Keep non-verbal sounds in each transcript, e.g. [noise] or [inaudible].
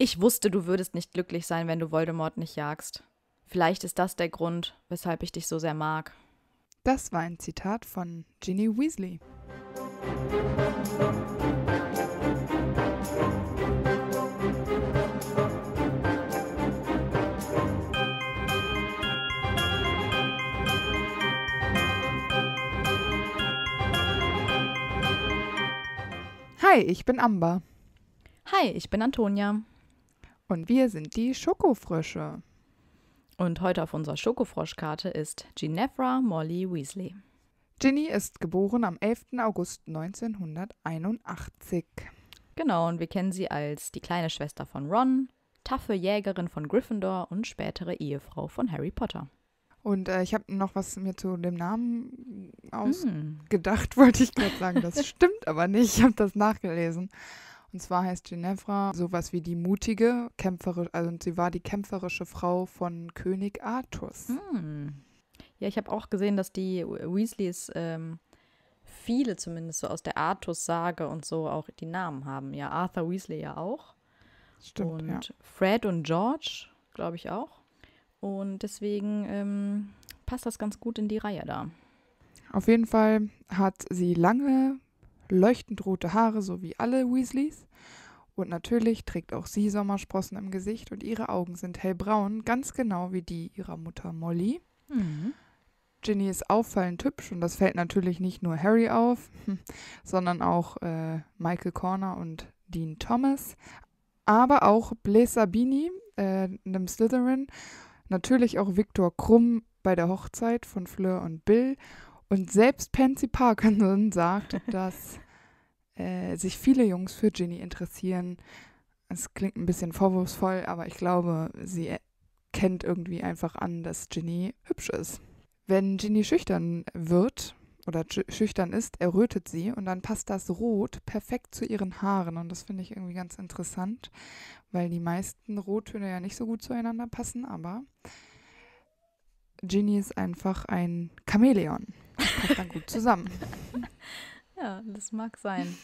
Ich wusste, du würdest nicht glücklich sein, wenn du Voldemort nicht jagst. Vielleicht ist das der Grund, weshalb ich dich so sehr mag. Das war ein Zitat von Ginny Weasley. Hi, ich bin Amber. Hi, ich bin Antonia. Und wir sind die Schokofrösche. Und heute auf unserer Schokofroschkarte ist Ginevra Molly Weasley. Ginny ist geboren am 11. August 1981. Genau, und wir kennen sie als die kleine Schwester von Ron, taffe Jägerin von Gryffindor und spätere Ehefrau von Harry Potter. Und äh, ich habe noch was mir zu dem Namen hm. ausgedacht, mm. [laughs] wollte ich gerade sagen. Das stimmt aber nicht. Ich habe das nachgelesen. Und zwar heißt Ginevra sowas wie die mutige, kämpferische, also sie war die kämpferische Frau von König Artus. Hm. Ja, ich habe auch gesehen, dass die Weasleys ähm, viele zumindest so aus der Artus-Sage und so auch die Namen haben. Ja, Arthur Weasley ja auch. Stimmt. Und ja. Fred und George, glaube ich auch. Und deswegen ähm, passt das ganz gut in die Reihe da. Auf jeden Fall hat sie lange leuchtend rote Haare, so wie alle Weasleys. Und natürlich trägt auch sie Sommersprossen im Gesicht und ihre Augen sind hellbraun, ganz genau wie die ihrer Mutter Molly. Mhm. Ginny ist auffallend hübsch und das fällt natürlich nicht nur Harry auf, [laughs] sondern auch äh, Michael Corner und Dean Thomas, aber auch Blaise Sabini, äh, einem Slytherin, natürlich auch Viktor Krumm bei der Hochzeit von Fleur und Bill und selbst Pansy Parkinson sagt, [laughs] dass äh, sich viele Jungs für Ginny interessieren. Es klingt ein bisschen vorwurfsvoll, aber ich glaube, sie e-, kennt irgendwie einfach an, dass Ginny hübsch ist. Wenn Ginny schüchtern wird oder schüchtern ist, errötet sie und dann passt das Rot perfekt zu ihren Haaren. Und das finde ich irgendwie ganz interessant, weil die meisten Rottöne ja nicht so gut zueinander passen, aber Ginny ist einfach ein Chamäleon passt dann gut zusammen. [laughs] ja, das mag sein.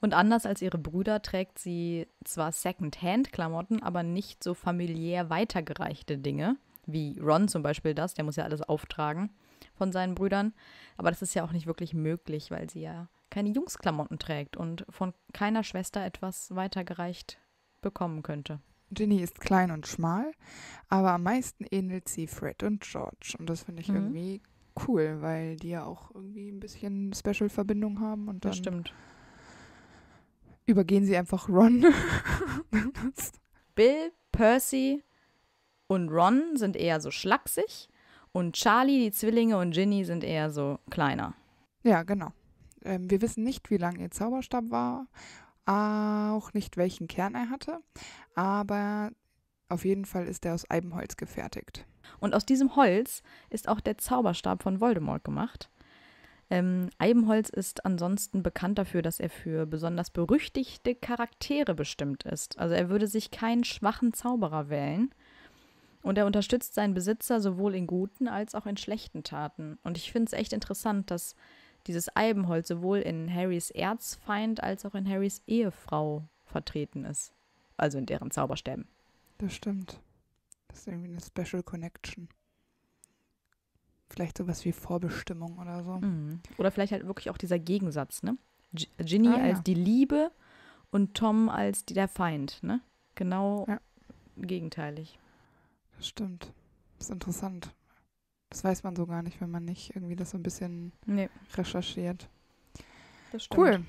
Und anders als ihre Brüder trägt sie zwar Second-Hand-Klamotten, aber nicht so familiär weitergereichte Dinge, wie Ron zum Beispiel das, der muss ja alles auftragen von seinen Brüdern. Aber das ist ja auch nicht wirklich möglich, weil sie ja keine Jungsklamotten trägt und von keiner Schwester etwas weitergereicht bekommen könnte. Ginny ist klein und schmal, aber am meisten ähnelt sie Fred und George. Und das finde ich mhm. irgendwie cool, weil die ja auch irgendwie ein bisschen Special-Verbindung haben und dann das stimmt. übergehen sie einfach Ron. Bill, Percy und Ron sind eher so schlaksig und Charlie, die Zwillinge und Ginny sind eher so kleiner. Ja, genau. Ähm, wir wissen nicht, wie lang ihr Zauberstab war, auch nicht, welchen Kern er hatte, aber auf jeden Fall ist er aus Eibenholz gefertigt. Und aus diesem Holz ist auch der Zauberstab von Voldemort gemacht. Ähm, Eibenholz ist ansonsten bekannt dafür, dass er für besonders berüchtigte Charaktere bestimmt ist. Also er würde sich keinen schwachen Zauberer wählen. Und er unterstützt seinen Besitzer sowohl in guten als auch in schlechten Taten. Und ich finde es echt interessant, dass dieses Eibenholz sowohl in Harrys Erzfeind als auch in Harrys Ehefrau vertreten ist. Also in deren Zauberstäben. Das stimmt. Das ist irgendwie eine Special Connection. Vielleicht sowas wie Vorbestimmung oder so. Mhm. Oder vielleicht halt wirklich auch dieser Gegensatz, ne? G Ginny ah, ja. als die Liebe und Tom als die, der Feind, ne? Genau ja. gegenteilig. Das stimmt. Das ist interessant. Das weiß man so gar nicht, wenn man nicht irgendwie das so ein bisschen nee. recherchiert. Das stimmt. Cool.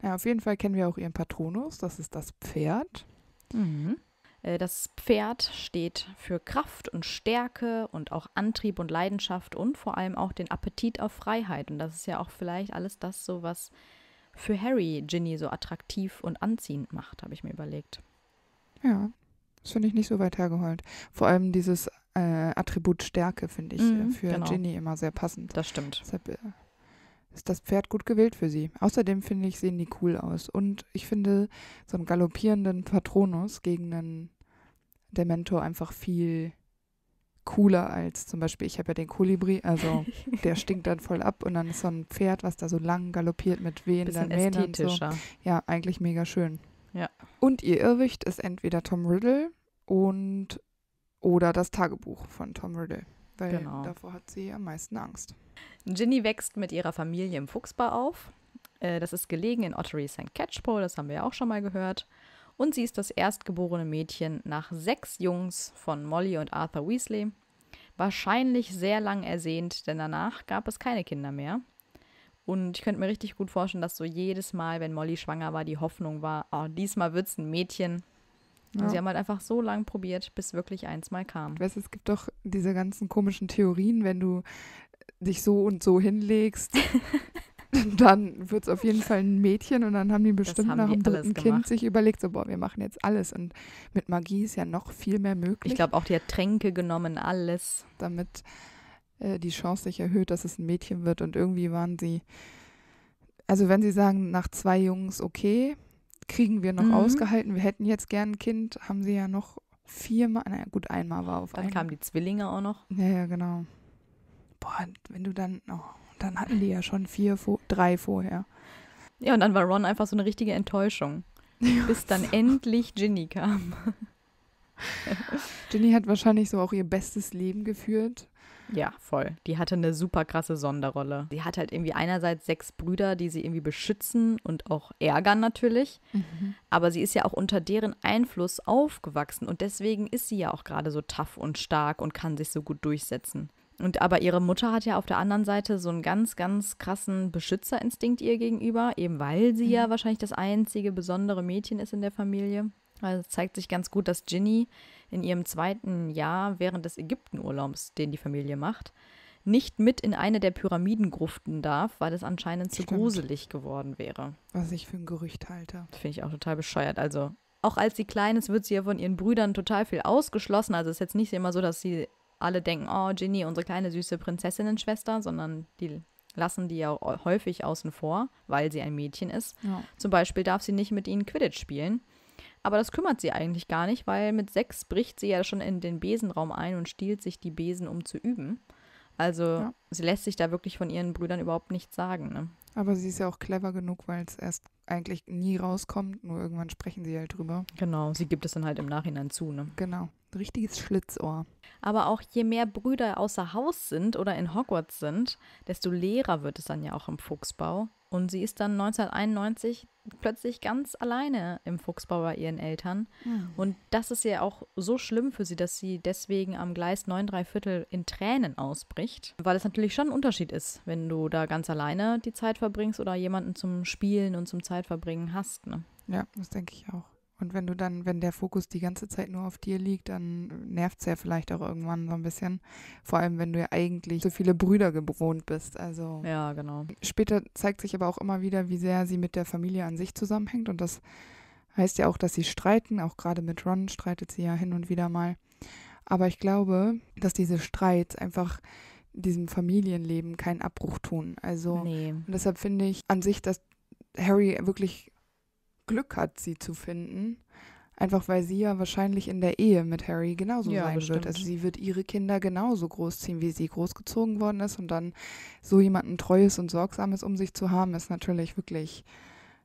Na, auf jeden Fall kennen wir auch ihren Patronus, das ist das Pferd. Mhm. Äh, das Pferd steht für Kraft und Stärke und auch Antrieb und Leidenschaft und vor allem auch den Appetit auf Freiheit. Und das ist ja auch vielleicht alles das so, was für Harry Ginny so attraktiv und anziehend macht, habe ich mir überlegt. Ja, das finde ich nicht so weit hergeholt. Vor allem dieses äh, Attribut Stärke finde ich mhm, für genau. Ginny immer sehr passend. Das stimmt. Deshalb äh, ist das Pferd gut gewählt für sie. Außerdem finde ich, sehen die cool aus. Und ich finde so einen galoppierenden Patronus gegen einen der Mentor einfach viel cooler als zum Beispiel, ich habe ja den Kolibri, also [laughs] der stinkt dann voll ab und dann ist so ein Pferd, was da so lang galoppiert mit wehenden Mähnen und so. Ja, eigentlich mega schön. Ja. Und ihr Irrwicht ist entweder Tom Riddle und oder das Tagebuch von Tom Riddle, weil genau. davor hat sie am meisten Angst. Ginny wächst mit ihrer Familie im Fuchsbau auf. Äh, das ist gelegen in Ottery St. Catchpole, das haben wir ja auch schon mal gehört und sie ist das erstgeborene Mädchen nach sechs Jungs von Molly und Arthur Weasley. Wahrscheinlich sehr lang ersehnt, denn danach gab es keine Kinder mehr. Und ich könnte mir richtig gut vorstellen, dass so jedes Mal, wenn Molly schwanger war, die Hoffnung war, oh, diesmal wird es ein Mädchen. Ja. Sie haben halt einfach so lange probiert, bis wirklich eins mal kam. Ich weiß, es gibt doch diese ganzen komischen Theorien, wenn du dich so und so hinlegst, [laughs] [laughs] dann wird es auf jeden Fall ein Mädchen und dann haben die bestimmt haben nach dem dritten Kind sich überlegt, so, boah, wir machen jetzt alles. Und mit Magie ist ja noch viel mehr möglich. Ich glaube auch, die hat Tränke genommen, alles. Damit äh, die Chance sich erhöht, dass es ein Mädchen wird. Und irgendwie waren sie, also wenn sie sagen, nach zwei Jungs, okay, kriegen wir noch mhm. ausgehalten, wir hätten jetzt gern ein Kind, haben sie ja noch viermal, naja, gut, einmal war auf einmal. Dann einmal. kamen die Zwillinge auch noch. Ja, ja, genau. Boah, wenn du dann, oh, dann hatten die ja schon vier, drei vorher. Ja, und dann war Ron einfach so eine richtige Enttäuschung. Bis dann endlich Ginny kam. [laughs] Ginny hat wahrscheinlich so auch ihr bestes Leben geführt. Ja, voll. Die hatte eine super krasse Sonderrolle. Sie hat halt irgendwie einerseits sechs Brüder, die sie irgendwie beschützen und auch ärgern natürlich. Mhm. Aber sie ist ja auch unter deren Einfluss aufgewachsen und deswegen ist sie ja auch gerade so tough und stark und kann sich so gut durchsetzen. Und aber ihre Mutter hat ja auf der anderen Seite so einen ganz, ganz krassen Beschützerinstinkt ihr gegenüber, eben weil sie mhm. ja wahrscheinlich das einzige besondere Mädchen ist in der Familie. Also zeigt sich ganz gut, dass Ginny in ihrem zweiten Jahr während des Ägyptenurlaubs, den die Familie macht, nicht mit in eine der Pyramidengruften darf, weil es anscheinend zu Stimmt. gruselig geworden wäre. Was ich für ein Gerücht halte. Finde ich auch total bescheuert. Also auch als sie klein ist, wird sie ja von ihren Brüdern total viel ausgeschlossen. Also es ist jetzt nicht immer so, dass sie alle denken, oh, Ginny, unsere kleine süße Prinzessinnen-Schwester, sondern die lassen die ja häufig außen vor, weil sie ein Mädchen ist. Ja. Zum Beispiel darf sie nicht mit ihnen Quidditch spielen. Aber das kümmert sie eigentlich gar nicht, weil mit sechs bricht sie ja schon in den Besenraum ein und stiehlt sich die Besen, um zu üben. Also ja. sie lässt sich da wirklich von ihren Brüdern überhaupt nichts sagen. Ne? Aber sie ist ja auch clever genug, weil es erst eigentlich nie rauskommt, nur irgendwann sprechen sie halt drüber. Genau, sie gibt es dann halt im Nachhinein zu. Ne? Genau richtiges Schlitzohr. Aber auch je mehr Brüder außer Haus sind oder in Hogwarts sind, desto leerer wird es dann ja auch im Fuchsbau. Und sie ist dann 1991 plötzlich ganz alleine im Fuchsbau bei ihren Eltern. Mhm. Und das ist ja auch so schlimm für sie, dass sie deswegen am Gleis 9,3 Viertel in Tränen ausbricht, weil es natürlich schon ein Unterschied ist, wenn du da ganz alleine die Zeit verbringst oder jemanden zum Spielen und zum Zeitverbringen hast. Ne? Ja, das denke ich auch. Und wenn du dann, wenn der Fokus die ganze Zeit nur auf dir liegt, dann nervt es ja vielleicht auch irgendwann so ein bisschen. Vor allem, wenn du ja eigentlich so viele Brüder gewohnt bist. Also ja, genau. Später zeigt sich aber auch immer wieder, wie sehr sie mit der Familie an sich zusammenhängt. Und das heißt ja auch, dass sie streiten. Auch gerade mit Ron streitet sie ja hin und wieder mal. Aber ich glaube, dass diese Streits einfach diesem Familienleben keinen Abbruch tun. Also nee. und deshalb finde ich an sich, dass Harry wirklich Glück hat, sie zu finden. Einfach weil sie ja wahrscheinlich in der Ehe mit Harry genauso ja, sein bestimmt. wird. Also sie wird ihre Kinder genauso großziehen, wie sie großgezogen worden ist. Und dann so jemanden Treues und Sorgsames um sich zu haben, ist natürlich wirklich.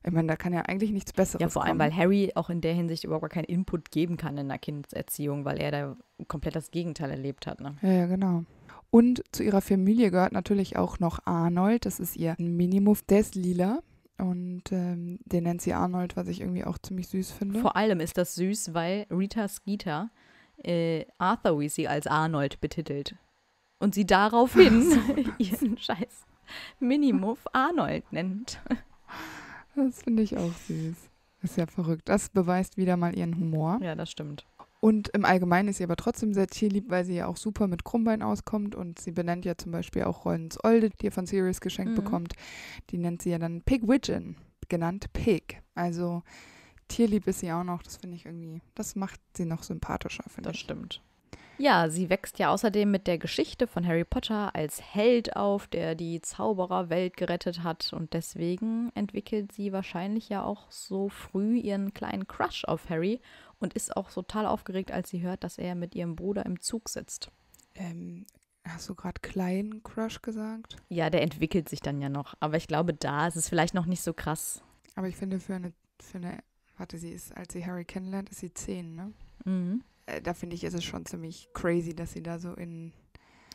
Ich meine, da kann ja eigentlich nichts Besseres Ja, vor allem, kommen. weil Harry auch in der Hinsicht überhaupt gar keinen Input geben kann in der Kindeserziehung, weil er da komplett das Gegenteil erlebt hat. Ne? Ja, ja, genau. Und zu ihrer Familie gehört natürlich auch noch Arnold. Das ist ihr Minimum des Lila. Und ähm, den Nancy Arnold, was ich irgendwie auch ziemlich süß finde. Vor allem ist das süß, weil Rita Skeeter äh, Arthur Weasley als Arnold betitelt. Und sie daraufhin [laughs] ihren scheiß Minimuff Arnold nennt. Das finde ich auch süß. Ist ja verrückt. Das beweist wieder mal ihren Humor. Ja, das stimmt. Und im Allgemeinen ist sie aber trotzdem sehr tierlieb, weil sie ja auch super mit Krummbein auskommt und sie benennt ja zum Beispiel auch Rollins Olde, die ihr von Sirius geschenkt mhm. bekommt. Die nennt sie ja dann Pigwidgeon, genannt Pig. Also tierlieb ist sie auch noch, das finde ich irgendwie, das macht sie noch sympathischer, finde ich. Das stimmt. Ja, sie wächst ja außerdem mit der Geschichte von Harry Potter als Held auf, der die Zaubererwelt gerettet hat. Und deswegen entwickelt sie wahrscheinlich ja auch so früh ihren kleinen Crush auf Harry und ist auch total aufgeregt, als sie hört, dass er mit ihrem Bruder im Zug sitzt. Ähm, hast du gerade kleinen Crush gesagt? Ja, der entwickelt sich dann ja noch. Aber ich glaube, da ist es vielleicht noch nicht so krass. Aber ich finde, für eine, für eine warte, sie ist, als sie Harry kennenlernt, ist sie zehn, ne? Mhm. Äh, da finde ich, ist es schon ziemlich crazy, dass sie da so in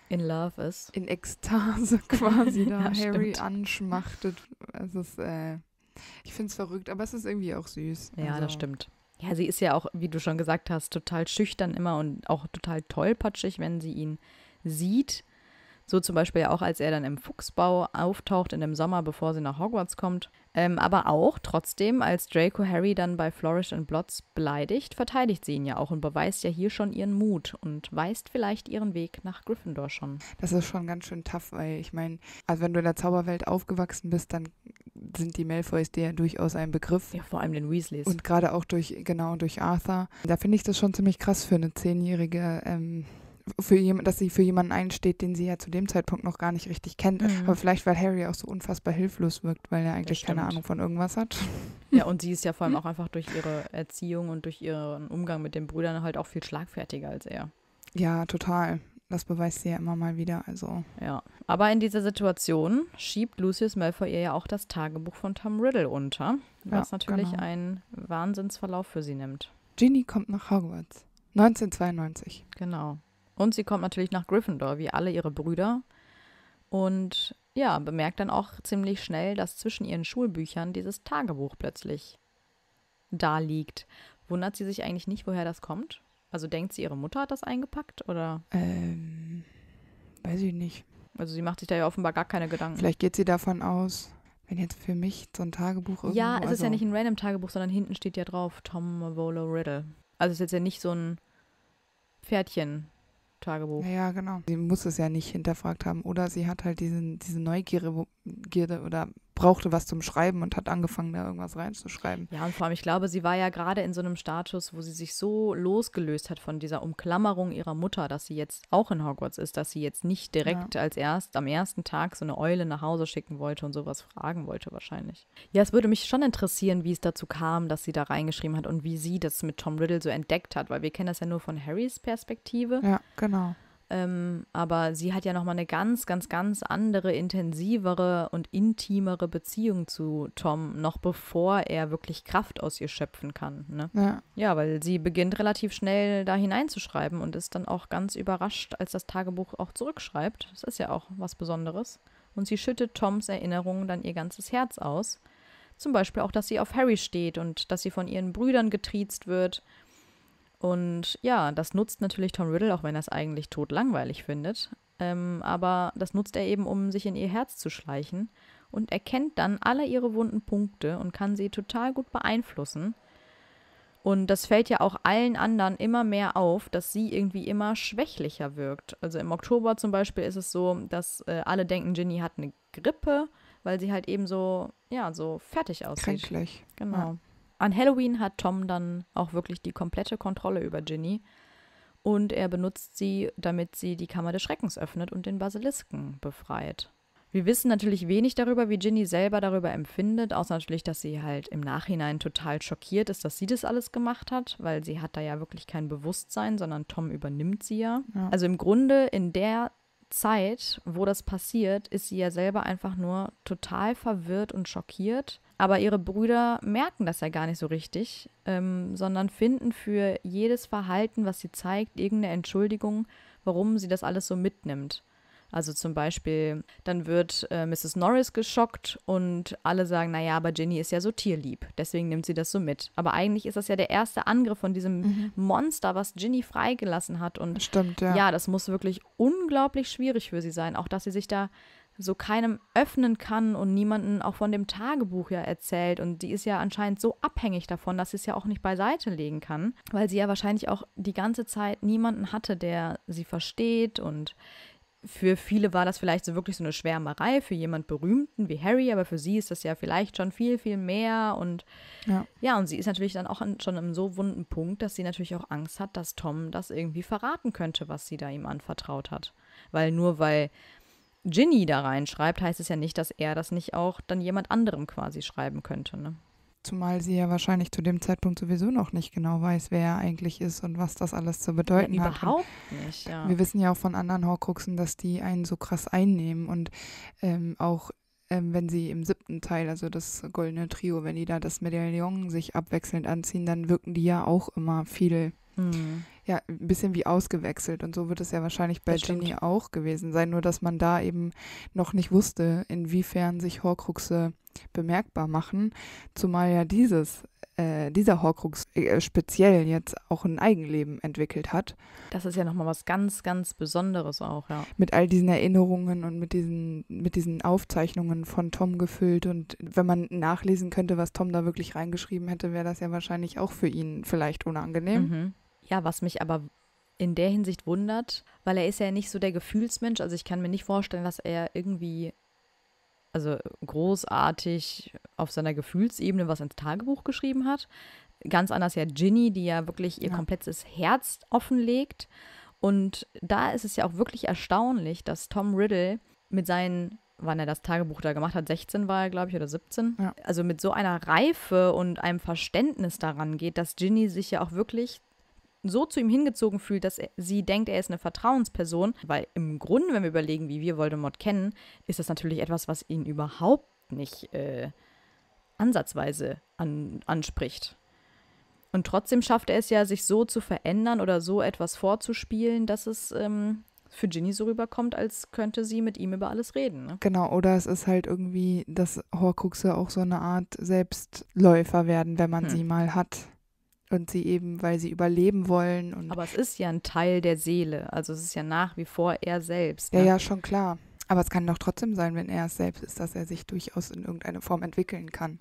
in Love ist. In Ekstase [laughs] quasi [laughs] da ja, Harry stimmt. anschmachtet. Es ist, äh, ich finde es verrückt, aber es ist irgendwie auch süß. Ja, also, das stimmt. Ja, sie ist ja auch, wie du schon gesagt hast, total schüchtern immer und auch total tollpatschig, wenn sie ihn sieht. So zum Beispiel auch, als er dann im Fuchsbau auftaucht in dem Sommer, bevor sie nach Hogwarts kommt. Ähm, aber auch trotzdem, als Draco Harry dann bei Flourish and Blots beleidigt, verteidigt sie ihn ja auch und beweist ja hier schon ihren Mut und weist vielleicht ihren Weg nach Gryffindor schon. Das ist schon ganz schön tough, weil ich meine, also wenn du in der Zauberwelt aufgewachsen bist, dann sind die Malfoys dir ja durchaus ein Begriff. Ja, vor allem den Weasleys. Und gerade auch durch, genau, durch Arthur. Da finde ich das schon ziemlich krass für eine zehnjährige ähm, für jemand, dass sie für jemanden einsteht, den sie ja zu dem Zeitpunkt noch gar nicht richtig kennt. Mhm. Aber vielleicht, weil Harry auch so unfassbar hilflos wirkt, weil er eigentlich keine Ahnung von irgendwas hat. [laughs] Ja, und sie ist ja vor allem [laughs] auch einfach durch ihre Erziehung und durch ihren Umgang mit den Brüdern halt auch viel schlagfertiger als er. Ja, total. Das beweist sie ja immer mal wieder. Also. Ja, aber in dieser Situation schiebt Lucius Malfoy ihr ja auch das Tagebuch von Tom Riddle unter, was ja, natürlich genau. einen Wahnsinnsverlauf für sie nimmt. Ginny kommt nach Hogwarts. 1992. Genau. Und sie kommt natürlich nach Gryffindor, wie alle ihre Brüder. Und ja, bemerkt dann auch ziemlich schnell, dass zwischen ihren Schulbüchern dieses Tagebuch plötzlich da liegt. Wundert sie sich eigentlich nicht, woher das kommt? Also denkt sie, ihre Mutter hat das eingepackt oder? Ähm, weiß ich nicht. Also sie macht sich da ja offenbar gar keine Gedanken. Vielleicht geht sie davon aus, wenn jetzt für mich so ein Tagebuch irgendwo, Ja, es ist ja also nicht ein random Tagebuch, sondern hinten steht ja drauf Tom Mavolo Riddle. Also es ist jetzt ja nicht so ein Pferdchen Tagebuch. Ja, genau. Sie muss es ja nicht hinterfragt haben. Oder sie hat halt diesen, diese Neugierde, Neugierde oder brauchte was zum Schreiben und hat angefangen, da irgendwas reinzuschreiben. Ja, und vor allem, ich glaube, sie war ja gerade in so einem Status, wo sie sich so losgelöst hat von dieser Umklammerung ihrer Mutter, dass sie jetzt auch in Hogwarts ist, dass sie jetzt nicht direkt ja. als erst am ersten Tag so eine Eule nach Hause schicken wollte und sowas fragen wollte wahrscheinlich. Ja, es würde mich schon interessieren, wie es dazu kam, dass sie da reingeschrieben hat und wie sie das mit Tom Riddle so entdeckt hat, weil wir kennen das ja nur von Harrys Perspektive. Ja, genau. Ähm, aber sie hat ja nochmal eine ganz, ganz, ganz andere, intensivere und intimere Beziehung zu Tom, noch bevor er wirklich Kraft aus ihr schöpfen kann. Ne? Ja. ja, weil sie beginnt relativ schnell da hineinzuschreiben und ist dann auch ganz überrascht, als das Tagebuch auch zurückschreibt. Das ist ja auch was Besonderes. Und sie schüttet Toms Erinnerungen dann ihr ganzes Herz aus. Zum Beispiel auch, dass sie auf Harry steht und dass sie von ihren Brüdern getriezt wird und ja, das nutzt natürlich Tom Riddle, auch wenn er es eigentlich totlangweilig findet. Ähm, aber das nutzt er eben, um sich in ihr Herz zu schleichen und erkennt dann alle ihre wunden Punkte und kann sie total gut beeinflussen. Und das fällt ja auch allen anderen immer mehr auf, dass sie irgendwie immer schwächlicher wirkt. Also im Oktober zum Beispiel ist es so, dass äh, alle denken, Ginny hat eine Grippe, weil sie halt eben so, ja, so fertig aussieht. Kränklich. Genau. Ja. An Halloween hat Tom dann auch wirklich die komplette Kontrolle über Ginny und er benutzt sie, damit sie die Kammer des Schreckens öffnet und den Basilisken befreit. Wir wissen natürlich wenig darüber, wie Ginny selber darüber empfindet, außer natürlich, dass sie halt im Nachhinein total schockiert ist, dass sie das alles gemacht hat, weil sie hat da ja wirklich kein Bewusstsein, sondern Tom übernimmt sie ja. ja. Also im Grunde in der Zeit, wo das passiert, ist sie ja selber einfach nur total verwirrt und schockiert. Aber ihre Brüder merken das ja gar nicht so richtig, ähm, sondern finden für jedes Verhalten, was sie zeigt, irgendeine Entschuldigung, warum sie das alles so mitnimmt. Also zum Beispiel, dann wird äh, Mrs. Norris geschockt und alle sagen, naja, aber Ginny ist ja so tierlieb, deswegen nimmt sie das so mit. Aber eigentlich ist das ja der erste Angriff von diesem mhm. Monster, was Ginny freigelassen hat. Und Stimmt, ja. ja, das muss wirklich unglaublich schwierig für sie sein, auch dass sie sich da so keinem öffnen kann und niemanden auch von dem Tagebuch ja erzählt. Und die ist ja anscheinend so abhängig davon, dass sie es ja auch nicht beiseite legen kann, weil sie ja wahrscheinlich auch die ganze Zeit niemanden hatte, der sie versteht und für viele war das vielleicht so wirklich so eine Schwärmerei für jemand Berühmten wie Harry, aber für sie ist das ja vielleicht schon viel, viel mehr. Und ja, ja und sie ist natürlich dann auch an, schon im so wunden Punkt, dass sie natürlich auch Angst hat, dass Tom das irgendwie verraten könnte, was sie da ihm anvertraut hat. Weil nur weil Ginny da reinschreibt, heißt es ja nicht, dass er das nicht auch dann jemand anderem quasi schreiben könnte. Ne? Zumal sie ja wahrscheinlich zu dem Zeitpunkt sowieso noch nicht genau weiß, wer er eigentlich ist und was das alles zu bedeuten ja, hat. Überhaupt nicht, ja. Wir wissen ja auch von anderen Horcruxen, dass die einen so krass einnehmen und ähm, auch ähm, wenn sie im siebten Teil, also das goldene Trio, wenn die da das Medaillon sich abwechselnd anziehen, dann wirken die ja auch immer viel Mhm. Ja, ein bisschen wie ausgewechselt. Und so wird es ja wahrscheinlich bei Ginny auch gewesen sein, nur dass man da eben noch nicht wusste, inwiefern sich Horcruxe bemerkbar machen. Zumal ja dieses, äh, dieser Horcrux äh, speziell jetzt auch ein Eigenleben entwickelt hat. Das ist ja nochmal was ganz, ganz Besonderes auch, ja. Mit all diesen Erinnerungen und mit diesen, mit diesen Aufzeichnungen von Tom gefüllt. Und wenn man nachlesen könnte, was Tom da wirklich reingeschrieben hätte, wäre das ja wahrscheinlich auch für ihn vielleicht unangenehm. Mhm. Ja, was mich aber in der Hinsicht wundert, weil er ist ja nicht so der Gefühlsmensch. Also ich kann mir nicht vorstellen, dass er irgendwie, also großartig auf seiner Gefühlsebene was ins Tagebuch geschrieben hat. Ganz anders ja Ginny, die ja wirklich ihr ja. komplettes Herz offenlegt. Und da ist es ja auch wirklich erstaunlich, dass Tom Riddle mit seinen wann er das Tagebuch da gemacht hat, 16 war er, glaube ich, oder 17. Ja. Also mit so einer Reife und einem Verständnis daran geht, dass Ginny sich ja auch wirklich so zu ihm hingezogen fühlt, dass er, sie denkt, er ist eine Vertrauensperson. Weil im Grunde, wenn wir überlegen, wie wir Voldemort kennen, ist das natürlich etwas, was ihn überhaupt nicht äh, ansatzweise an, anspricht. Und trotzdem schafft er es ja, sich so zu verändern oder so etwas vorzuspielen, dass es ähm, für Ginny so rüberkommt, als könnte sie mit ihm über alles reden. Ne? Genau, oder es ist halt irgendwie, dass Horcruxe auch so eine Art Selbstläufer werden, wenn man hm. sie mal hat und sie eben, weil sie überleben wollen. Und Aber es ist ja ein Teil der Seele, also es ist ja nach wie vor er selbst. Ne? Ja, ja, schon klar. Aber es kann doch trotzdem sein, wenn er es selbst ist, dass er sich durchaus in irgendeine Form entwickeln kann.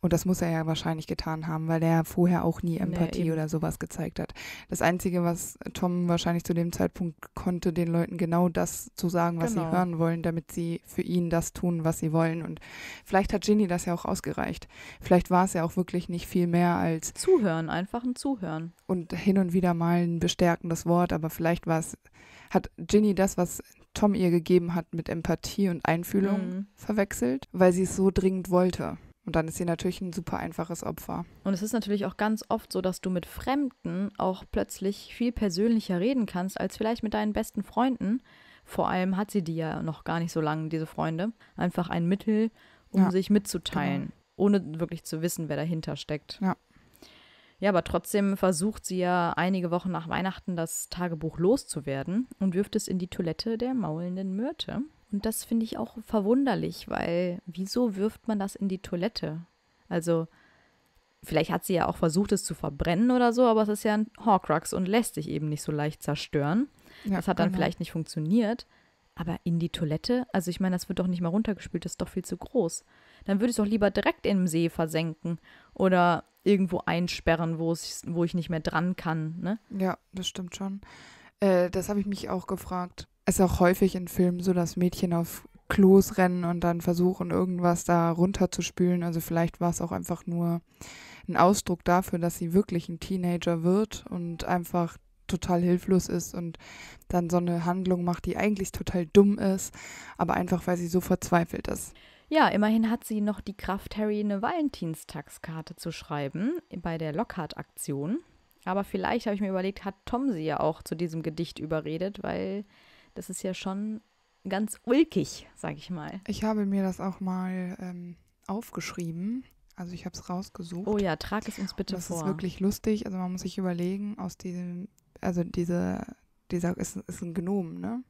Und das muss er ja wahrscheinlich getan haben, weil er vorher auch nie Empathie nee, oder sowas gezeigt hat. Das Einzige, was Tom wahrscheinlich zu dem Zeitpunkt konnte, den Leuten genau das zu sagen, was genau. sie hören wollen, damit sie für ihn das tun, was sie wollen. Und vielleicht hat Ginny das ja auch ausgereicht. Vielleicht war es ja auch wirklich nicht viel mehr als Zuhören, einfach ein Zuhören. Und hin und wieder mal ein bestärkendes Wort, aber vielleicht war es, hat Ginny das, was Tom ihr gegeben hat, mit Empathie und Einfühlung mhm. verwechselt, weil sie es so dringend wollte. Und dann ist sie natürlich ein super einfaches Opfer. Und es ist natürlich auch ganz oft so, dass du mit Fremden auch plötzlich viel persönlicher reden kannst als vielleicht mit deinen besten Freunden. Vor allem hat sie die ja noch gar nicht so lange, diese Freunde. Einfach ein Mittel, um ja. sich mitzuteilen, genau. ohne wirklich zu wissen, wer dahinter steckt. Ja. Ja, aber trotzdem versucht sie ja einige Wochen nach Weihnachten das Tagebuch loszuwerden und wirft es in die Toilette der maulenden Myrte. Und das finde ich auch verwunderlich, weil wieso wirft man das in die Toilette? Also, vielleicht hat sie ja auch versucht, es zu verbrennen oder so, aber es ist ja ein Horcrux und lässt sich eben nicht so leicht zerstören. Ja, das hat dann genau. vielleicht nicht funktioniert. Aber in die Toilette? Also, ich meine, das wird doch nicht mal runtergespült, das ist doch viel zu groß. Dann würde ich es doch lieber direkt im See versenken oder irgendwo einsperren, wo, es, wo ich nicht mehr dran kann. Ne? Ja, das stimmt schon. Äh, das habe ich mich auch gefragt ist auch häufig in Filmen so, dass Mädchen auf Klos rennen und dann versuchen, irgendwas da runterzuspülen. Also vielleicht war es auch einfach nur ein Ausdruck dafür, dass sie wirklich ein Teenager wird und einfach total hilflos ist und dann so eine Handlung macht, die eigentlich total dumm ist, aber einfach weil sie so verzweifelt ist. Ja, immerhin hat sie noch die Kraft, Harry eine Valentinstagskarte zu schreiben bei der Lockhart-Aktion. Aber vielleicht habe ich mir überlegt, hat Tom sie ja auch zu diesem Gedicht überredet, weil das ist ja schon ganz ulkig, sag ich mal. Ich habe mir das auch mal ähm, aufgeschrieben. Also ich habe es rausgesucht. Oh ja, trag es uns bitte das vor. Das ist wirklich lustig. Also man muss sich überlegen, aus diesem, also diese, dieser ist, ist ein Gnom, ne?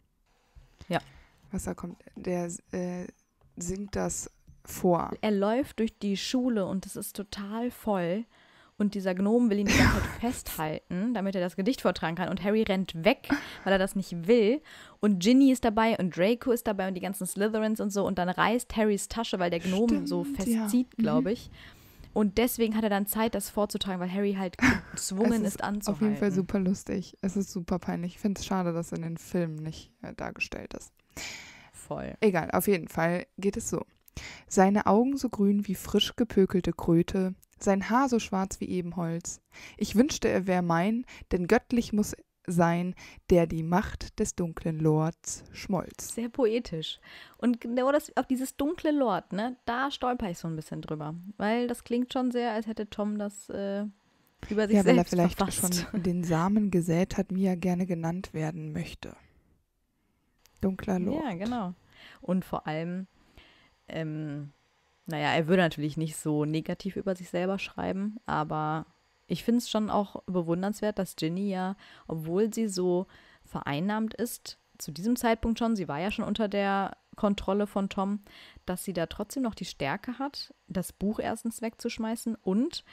Ja. Was da kommt, der äh, singt das vor. Er läuft durch die Schule und es ist total voll. Und dieser Gnome will ihn die ganze [laughs] Zeit festhalten, damit er das Gedicht vortragen kann. Und Harry rennt weg, weil er das nicht will. Und Ginny ist dabei und Draco ist dabei und die ganzen Slytherins und so. Und dann reißt Harrys Tasche, weil der Gnome Stimmt, so festzieht, ja. Mhm. glaube ich. Und deswegen hat er dann Zeit, das vorzutragen, weil Harry halt [laughs] gezwungen ist, ist anzuhalten. Auf jeden Fall super lustig. Es ist super peinlich. Ich finde es schade, dass in den Filmen nicht äh, dargestellt ist. Voll. Egal, auf jeden Fall geht es so. Seine Augen so grün wie frisch gepökelte Kröte, sein Haar so schwarz wie Ebenholz. Ich wünschte, er wäre mein, denn göttlich muss sein, der die Macht des dunklen Lords schmolz. Sehr poetisch. Und genau das, auch dieses dunkle Lord, ne, da stolper ich so ein bisschen drüber. Weil das klingt schon sehr, als hätte Tom das äh, über sich ja, selbst Ja, weil er vielleicht verfasst. schon [laughs] den Samen gesät hat, wie er gerne genannt werden möchte. Dunkler Lord. Ja, genau. Und vor allem, ähm, naja, er würde natürlich nicht so negativ über sich selber schreiben, aber ich finde es schon auch bewundernswert, dass Ginny ja, obwohl sie so vereinnahmt ist, zu diesem Zeitpunkt schon, sie war ja schon unter der Kontrolle von Tom, dass sie da trotzdem noch die Stärke hat, das Buch erstens wegzuschmeißen und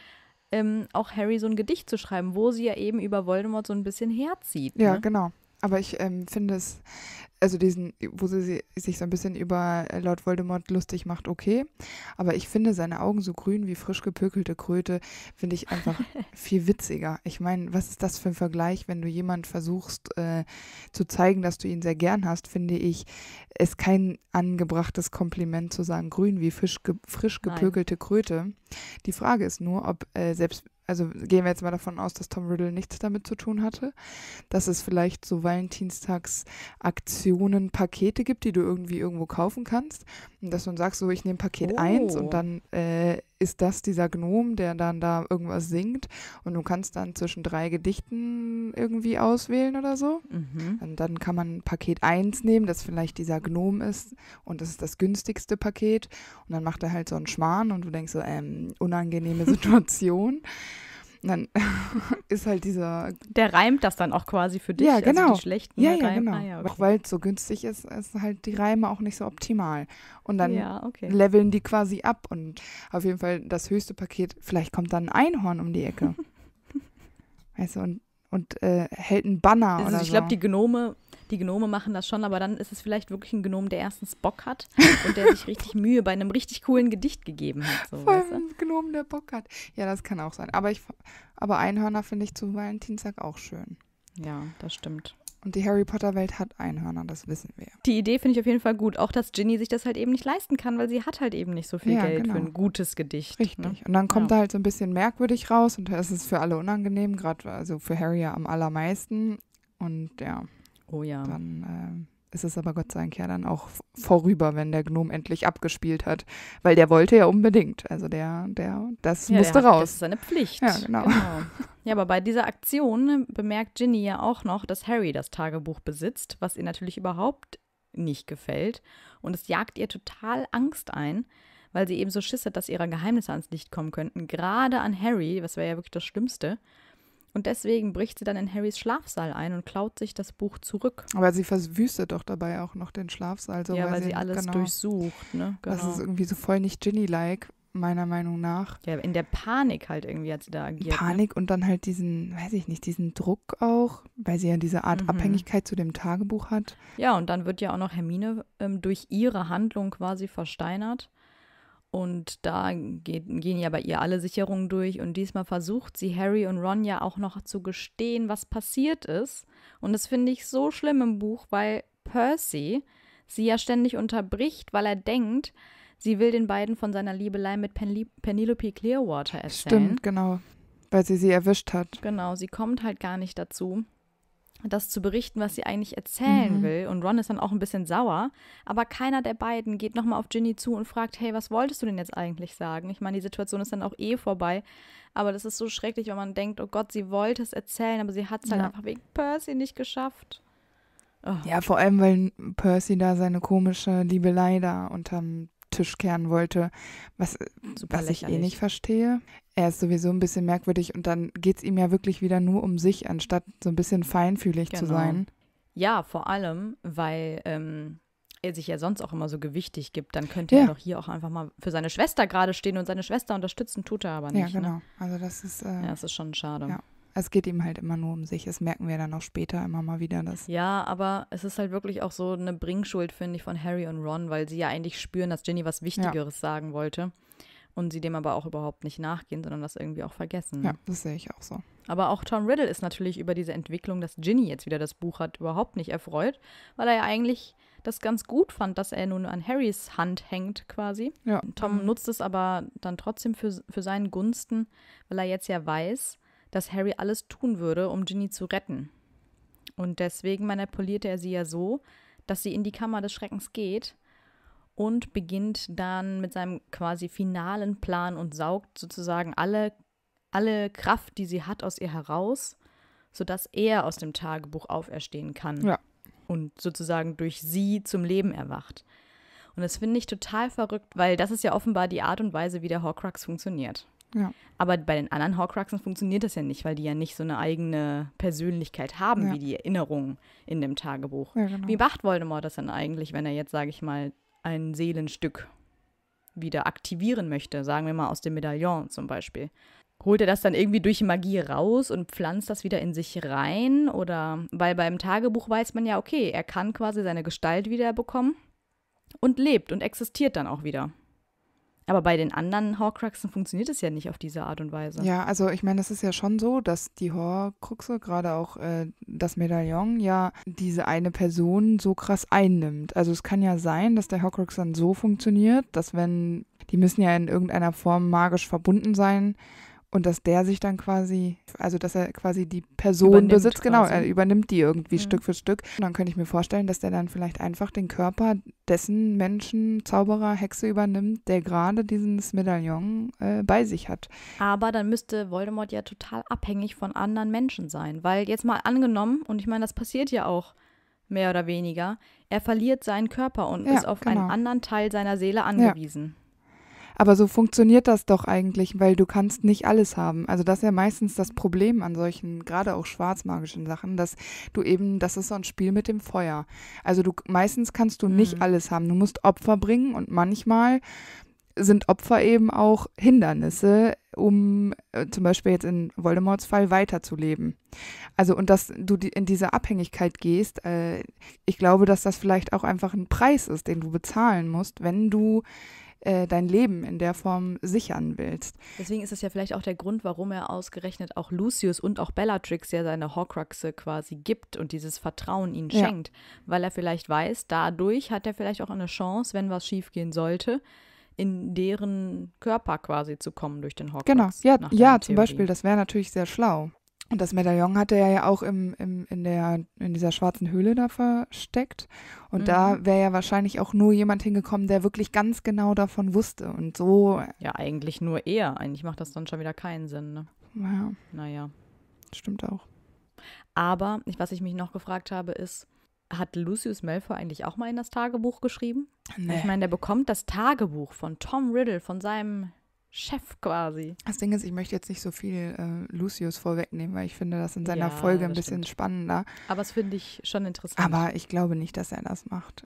ähm, auch Harry so ein Gedicht zu schreiben, wo sie ja eben über Voldemort so ein bisschen herzieht. Ja, ne? genau. Aber ich ähm, finde es, also diesen, wo sie sich so ein bisschen über äh, Lord Voldemort lustig macht, okay. Aber ich finde seine Augen so grün wie frisch gepökelte Kröte, finde ich einfach [laughs] viel witziger. Ich meine, was ist das für ein Vergleich, wenn du jemand versuchst äh, zu zeigen, dass du ihn sehr gern hast, finde ich, ist kein angebrachtes Kompliment zu sagen, grün wie frisch, ge frisch gepökelte Kröte. Die Frage ist nur, ob äh, selbst also gehen wir jetzt mal davon aus, dass Tom Riddle nichts damit zu tun hatte, dass es vielleicht so Valentinstagsaktionen, Pakete gibt, die du irgendwie irgendwo kaufen kannst. Und dass du dann sagst, so ich nehme Paket oh. 1 und dann äh, ist das dieser Gnom, der dann da irgendwas singt und du kannst dann zwischen drei Gedichten irgendwie auswählen oder so. Mhm. Und dann kann man Paket 1 nehmen, das vielleicht dieser Gnom ist und das ist das günstigste Paket und dann macht er halt so einen Schmarrn und du denkst so, ähm, unangenehme [laughs] Situation dann [laughs] ist halt dieser. Der reimt das dann auch quasi für dich. Ja, genau. Also die genau. schlechten ja, ja, genau. Ah, ja, okay. Auch weil es so günstig ist, ist halt die Reime auch nicht so optimal. Und dann ja, okay. leveln die quasi ab. Und auf jeden Fall das höchste Paket, vielleicht kommt dann ein Einhorn um die Ecke. [laughs] weißt du, und, und äh, hält einen Banner also oder Ich glaube, die Gnome die Genome machen das schon, aber dann ist es vielleicht wirklich ein Genom, der erstens Bock hat [laughs] und der sich richtig Mühe bei einem richtig coolen Gedicht gegeben hat. So, Voll weißt ein Genom, der Bock hat. Ja, das kann auch sein. Aber, ich, aber Einhörner finde ich zu Valentinstag auch schön. Ja, das stimmt. Und die Harry Potter-Welt hat Einhörner, das wissen wir. Die Idee finde ich auf jeden Fall gut. Auch, dass Ginny sich das halt eben nicht leisten kann, weil sie hat halt eben nicht so viel ja, Geld genau. für ein gutes Gedicht. Ne? Richtig. Ne? Und dann kommt ja. da halt so ein bisschen merkwürdig raus und da ist es für alle unangenehm, gerade also für Harry ja am allermeisten. Und ja. Oh ja. Dann äh, ist es aber Gott sei Dank ja dann auch vorüber, wenn der Gnom endlich abgespielt hat. Weil der wollte ja unbedingt. Also der, der, das ja, musste der hat, raus. Das ist seine Pflicht. Ja, genau. genau. Ja, aber bei dieser Aktion ne, bemerkt Ginny ja auch noch, dass Harry das Tagebuch besitzt, was ihr natürlich überhaupt nicht gefällt. Und es jagt ihr total Angst ein, weil sie eben so Schiss hat, dass ihre Geheimnisse ans Licht kommen könnten. Gerade an Harry, was wäre ja wirklich das Schlimmste. Und deswegen bricht sie dann in Harrys Schlafsaal ein und klaut sich das Buch zurück. Aber sie verwüstet doch dabei auch noch den Schlafsaal. So ja, weil, weil sie, sie alles genau, durchsucht. Ne? Genau. Das ist irgendwie so voll nicht Ginny-like, meiner Meinung nach. Ja, in der Panik halt irgendwie hat sie da agiert. Ne? Panik ne? und dann halt diesen, weiß ich nicht, diesen Druck auch, weil sie ja diese Art mhm. Abhängigkeit zu dem Tagebuch hat. Ja, und dann wird ja auch noch Hermine ähm, durch ihre Handlung quasi versteinert. Und da geht, gehen ja bei ihr alle Sicherungen durch. Und diesmal versucht sie Harry und Ron ja auch noch zu gestehen, was passiert ist. Und das finde ich so schlimm im Buch, weil Percy sie ja ständig unterbricht, weil er denkt, sie will den beiden von seiner Liebelei mit Pen Penelope Clearwater erzählen. Stimmt, genau. Weil sie sie erwischt hat. Genau, sie kommt halt gar nicht dazu das zu berichten, was sie eigentlich erzählen mhm. will. Und Ron ist dann auch ein bisschen sauer. Aber keiner der beiden geht nochmal auf Ginny zu und fragt, hey, was wolltest du denn jetzt eigentlich sagen? Ich meine, die Situation ist dann auch eh vorbei. Aber das ist so schrecklich, wenn man denkt, oh Gott, sie wollte es erzählen, aber sie hat es halt ja. halt einfach wegen Percy nicht geschafft. Oh. Ja, vor allem, weil Percy da seine komische Liebelei da unterm Tisch kehren wollte, was, äh, was ich eh nicht verstehe. Er ist sowieso ein bisschen merkwürdig und dann geht es ihm ja wirklich wieder nur um sich, anstatt so ein bisschen feinfühlig genau. zu sein. Ja, vor allem, weil ähm, er sich ja sonst auch immer so gewichtig gibt, dann könnte ja. er doch hier auch einfach mal für seine Schwester gerade stehen und seine Schwester unterstützen, tut er aber nicht. Ja, ne? genau. Ne? Also das ist. Äh, ja, das ist schon schade. Ja. Es geht ihm halt immer nur um sich. Das merken wir dann auch später immer mal wieder. Dass ja, aber es ist halt wirklich auch so eine Bringschuld, finde ich, von Harry und Ron, weil sie ja eigentlich spüren, dass Ginny was Wichtigeres ja. sagen wollte und sie dem aber auch überhaupt nicht nachgehen, sondern das irgendwie auch vergessen. Ja, das sehe ich auch so. Aber auch Tom Riddle ist natürlich über diese Entwicklung, dass Ginny jetzt wieder das Buch hat, überhaupt nicht erfreut, weil er ja eigentlich das ganz gut fand, dass er nun an Harrys Hand hängt quasi. Ja. Tom mhm. nutzt es aber dann trotzdem für, für seinen Gunsten, weil er jetzt ja weiß, dass Harry alles tun würde, um Ginny zu retten. Und deswegen manipulierte er sie ja so, dass sie in die Kammer des Schreckens geht und beginnt dann mit seinem quasi finalen Plan und saugt sozusagen alle, alle Kraft, die sie hat, aus ihr heraus, sodass er aus dem Tagebuch auferstehen kann. Ja. Und sozusagen durch sie zum Leben erwacht. Und das finde ich total verrückt, weil das ist ja offenbar die Art und Weise, wie der Horcrux funktioniert. Ja. Aber bei den anderen Horcruxen funktioniert das ja nicht, weil die ja nicht so eine eigene Persönlichkeit haben, ja. wie die Erinnerungen in dem Tagebuch. Ja, genau. Wie macht Voldemort das dann eigentlich, wenn er jetzt, sage ich mal, ein Seelenstück wieder aktivieren möchte, sagen wir mal aus dem Medaillon zum Beispiel? Holt er das dann irgendwie durch Magie raus und pflanzt das wieder in sich rein? Oder weil beim Tagebuch weiß man ja, okay, er kann quasi seine Gestalt wieder bekommen und lebt und existiert dann auch wieder. Aber bei den anderen Horcruxen funktioniert es ja nicht auf diese Art und Weise. Ja, also ich meine, es ist ja schon so, dass die Horcruxe, gerade auch äh, das Medaillon, ja diese eine Person so krass einnimmt. Also es kann ja sein, dass der Horcrux dann so funktioniert, dass wenn, die müssen ja in irgendeiner Form magisch verbunden sein, und dass der sich dann quasi, also dass er quasi die Person übernimmt besitzt, genau, quasi. genau, er übernimmt die irgendwie ja. Stück für Stück. Und dann könnte ich mir vorstellen, dass der dann vielleicht einfach den Körper dessen Menschen, Zauberer, Hexe übernimmt, der gerade dieses Medaillon äh, bei sich hat. Aber dann müsste Voldemort ja total abhängig von anderen Menschen sein. Weil jetzt mal angenommen, und ich meine, das passiert ja auch mehr oder weniger, er verliert seinen Körper und ja, ist auf genau. einen anderen Teil seiner Seele angewiesen. Ja. Aber so funktioniert das doch eigentlich, weil du kannst nicht alles haben. Also das ist ja meistens das Problem an solchen, gerade auch schwarzmagischen Sachen, dass du eben, das ist so ein Spiel mit dem Feuer. Also du meistens kannst du nicht mhm. alles haben. Du musst Opfer bringen und manchmal sind Opfer eben auch Hindernisse, um äh, zum Beispiel jetzt in Voldemorts Fall weiterzuleben. Also und dass du die, in diese Abhängigkeit gehst, äh, ich glaube, dass das vielleicht auch einfach ein Preis ist, den du bezahlen musst, wenn du äh, dein Leben in der Form sichern willst. Deswegen ist das ja vielleicht auch der Grund, warum er ausgerechnet auch Lucius und auch Bellatrix ja seine Horcruxe quasi gibt und dieses Vertrauen ihnen ja. schenkt, weil er vielleicht weiß, dadurch hat er vielleicht auch eine Chance, wenn was schiefgehen sollte, in deren Körper quasi zu kommen durch den Horcrux. Genau, ja, ja zum Beispiel, das wäre natürlich sehr schlau. Und das Medaillon hatte er ja auch im, im, in, der, in dieser schwarzen Höhle da versteckt. Und mhm. da wäre ja wahrscheinlich auch nur jemand hingekommen, der wirklich ganz genau davon wusste. Und so. Ja, eigentlich nur er. Eigentlich macht das dann schon wieder keinen Sinn. Ne? Ja. Naja. Stimmt auch. Aber was ich mich noch gefragt habe, ist, hat Lucius Malfoy eigentlich auch mal in das Tagebuch geschrieben? Nee. Ich meine, der bekommt das Tagebuch von Tom Riddle, von seinem Chef quasi. Das Ding ist, ich möchte jetzt nicht so viel äh, Lucius vorwegnehmen, weil ich finde das in seiner ja, Folge ein bisschen stimmt. spannender. Aber es finde ich schon interessant. Aber ich glaube nicht, dass er das macht.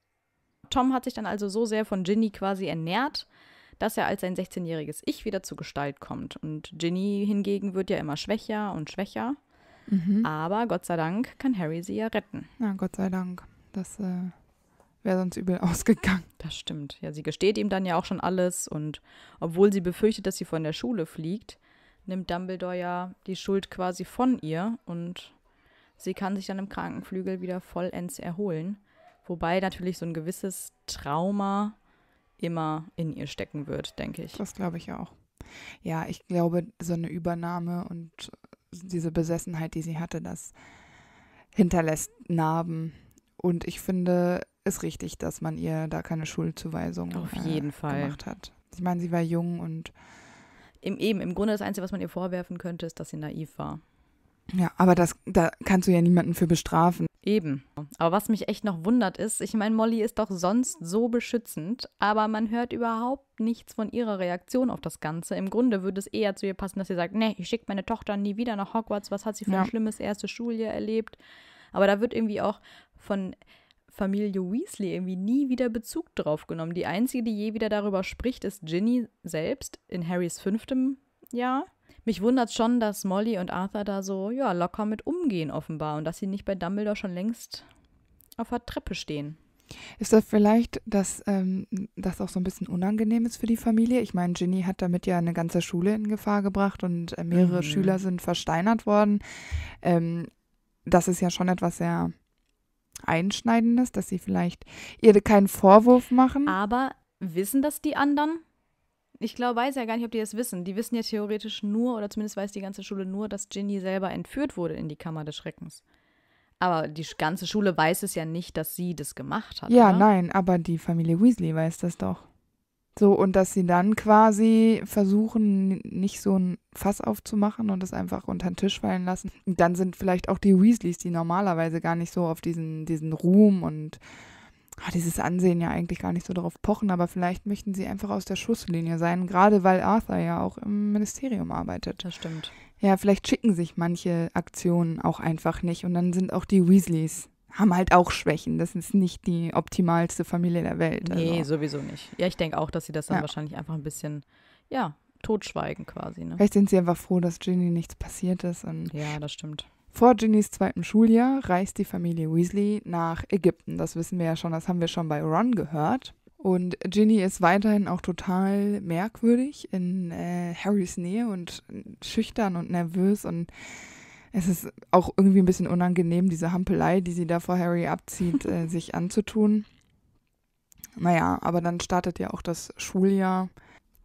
Tom hat sich dann also so sehr von Ginny quasi ernährt, dass er als sein 16-jähriges Ich wieder zur Gestalt kommt. Und Ginny hingegen wird ja immer schwächer und schwächer. Mhm. Aber Gott sei Dank kann Harry sie ja retten. Na, Gott sei Dank. Das äh, wäre sonst übel [laughs] ausgegangen. Das stimmt. Ja, sie gesteht ihm dann ja auch schon alles und obwohl sie befürchtet, dass sie von der Schule fliegt, nimmt Dumbledore ja die Schuld quasi von ihr und sie kann sich dann im Krankenflügel wieder vollends erholen. Wobei natürlich so ein gewisses Trauma immer in ihr stecken wird, denke ich. Das glaube ich auch. Ja, ich glaube, so eine Übernahme und diese Besessenheit, die sie hatte, das hinterlässt Narben und ich finde es richtig, dass man ihr da keine Schuldzuweisung Auf äh, jeden äh, Fall. gemacht hat. Ich meine, sie war jung und. Im, eben, im Grunde das Einzige, was man ihr vorwerfen könnte, ist, dass sie naiv war. Ja, aber das, da kannst du ja niemanden für bestrafen. Eben. Aber was mich echt noch wundert ist, ich meine, Molly ist doch sonst so beschützend, aber man hört überhaupt nichts von ihrer Reaktion auf das Ganze. Im Grunde würde es eher zu ihr passen, dass sie sagt, nee, ich schicke meine Tochter nie wieder nach Hogwarts, was hat sie für ja. ein schlimmes erste Schuljahr erlebt? Aber da wird irgendwie auch von Familie Weasley irgendwie nie wieder Bezug drauf genommen. Die einzige, die je wieder darüber spricht, ist Ginny selbst in Harrys fünftem Jahr. Mich wundert schon, dass Molly und Arthur da so ja, locker mit umgehen offenbar und dass sie nicht bei Dumbledore schon längst auf der Treppe stehen. Ist das vielleicht, dass ähm, das auch so ein bisschen unangenehm ist für die Familie? Ich meine, Ginny hat damit ja eine ganze Schule in Gefahr gebracht und äh, mehrere mhm. Schüler sind versteinert worden. Ähm, das ist ja schon etwas sehr Einschneidendes, dass sie vielleicht ihr keinen Vorwurf machen. Aber wissen das die anderen? Ich glaube, weiß ja gar nicht, ob die das wissen. Die wissen ja theoretisch nur, oder zumindest weiß die ganze Schule nur, dass Ginny selber entführt wurde in die Kammer des Schreckens. Aber die ganze Schule weiß es ja nicht, dass sie das gemacht hat. Ja, oder? nein, aber die Familie Weasley weiß das doch. So, und dass sie dann quasi versuchen, nicht so ein Fass aufzumachen und es einfach unter den Tisch fallen lassen. Und dann sind vielleicht auch die Weasleys, die normalerweise gar nicht so auf diesen, diesen Ruhm und oh, dieses Ansehen ja eigentlich gar nicht so darauf pochen, aber vielleicht möchten sie einfach aus der Schusslinie sein, gerade weil Arthur ja auch im Ministerium arbeitet. Das stimmt. Ja, vielleicht schicken sich manche Aktionen auch einfach nicht und dann sind auch die Weasleys haben halt auch Schwächen. Das ist nicht die optimalste Familie der Welt. Also. Nee, sowieso nicht. Ja, ich denke auch, dass sie das dann ja. wahrscheinlich einfach ein bisschen, ja, totschweigen quasi. Ne? Vielleicht sind sie einfach froh, dass Ginny nichts passiert ist. Und ja, das stimmt. Vor Ginnys zweiten Schuljahr reist die Familie Weasley nach Ägypten. Das wissen wir ja schon, das haben wir schon bei Ron gehört. Und Ginny ist weiterhin auch total merkwürdig in äh, Harrys Nähe und schüchtern und nervös und es ist auch irgendwie ein bisschen unangenehm, diese Hampelei, die sie da vor Harry abzieht, [laughs] äh, sich anzutun. Naja, aber dann startet ja auch das Schuljahr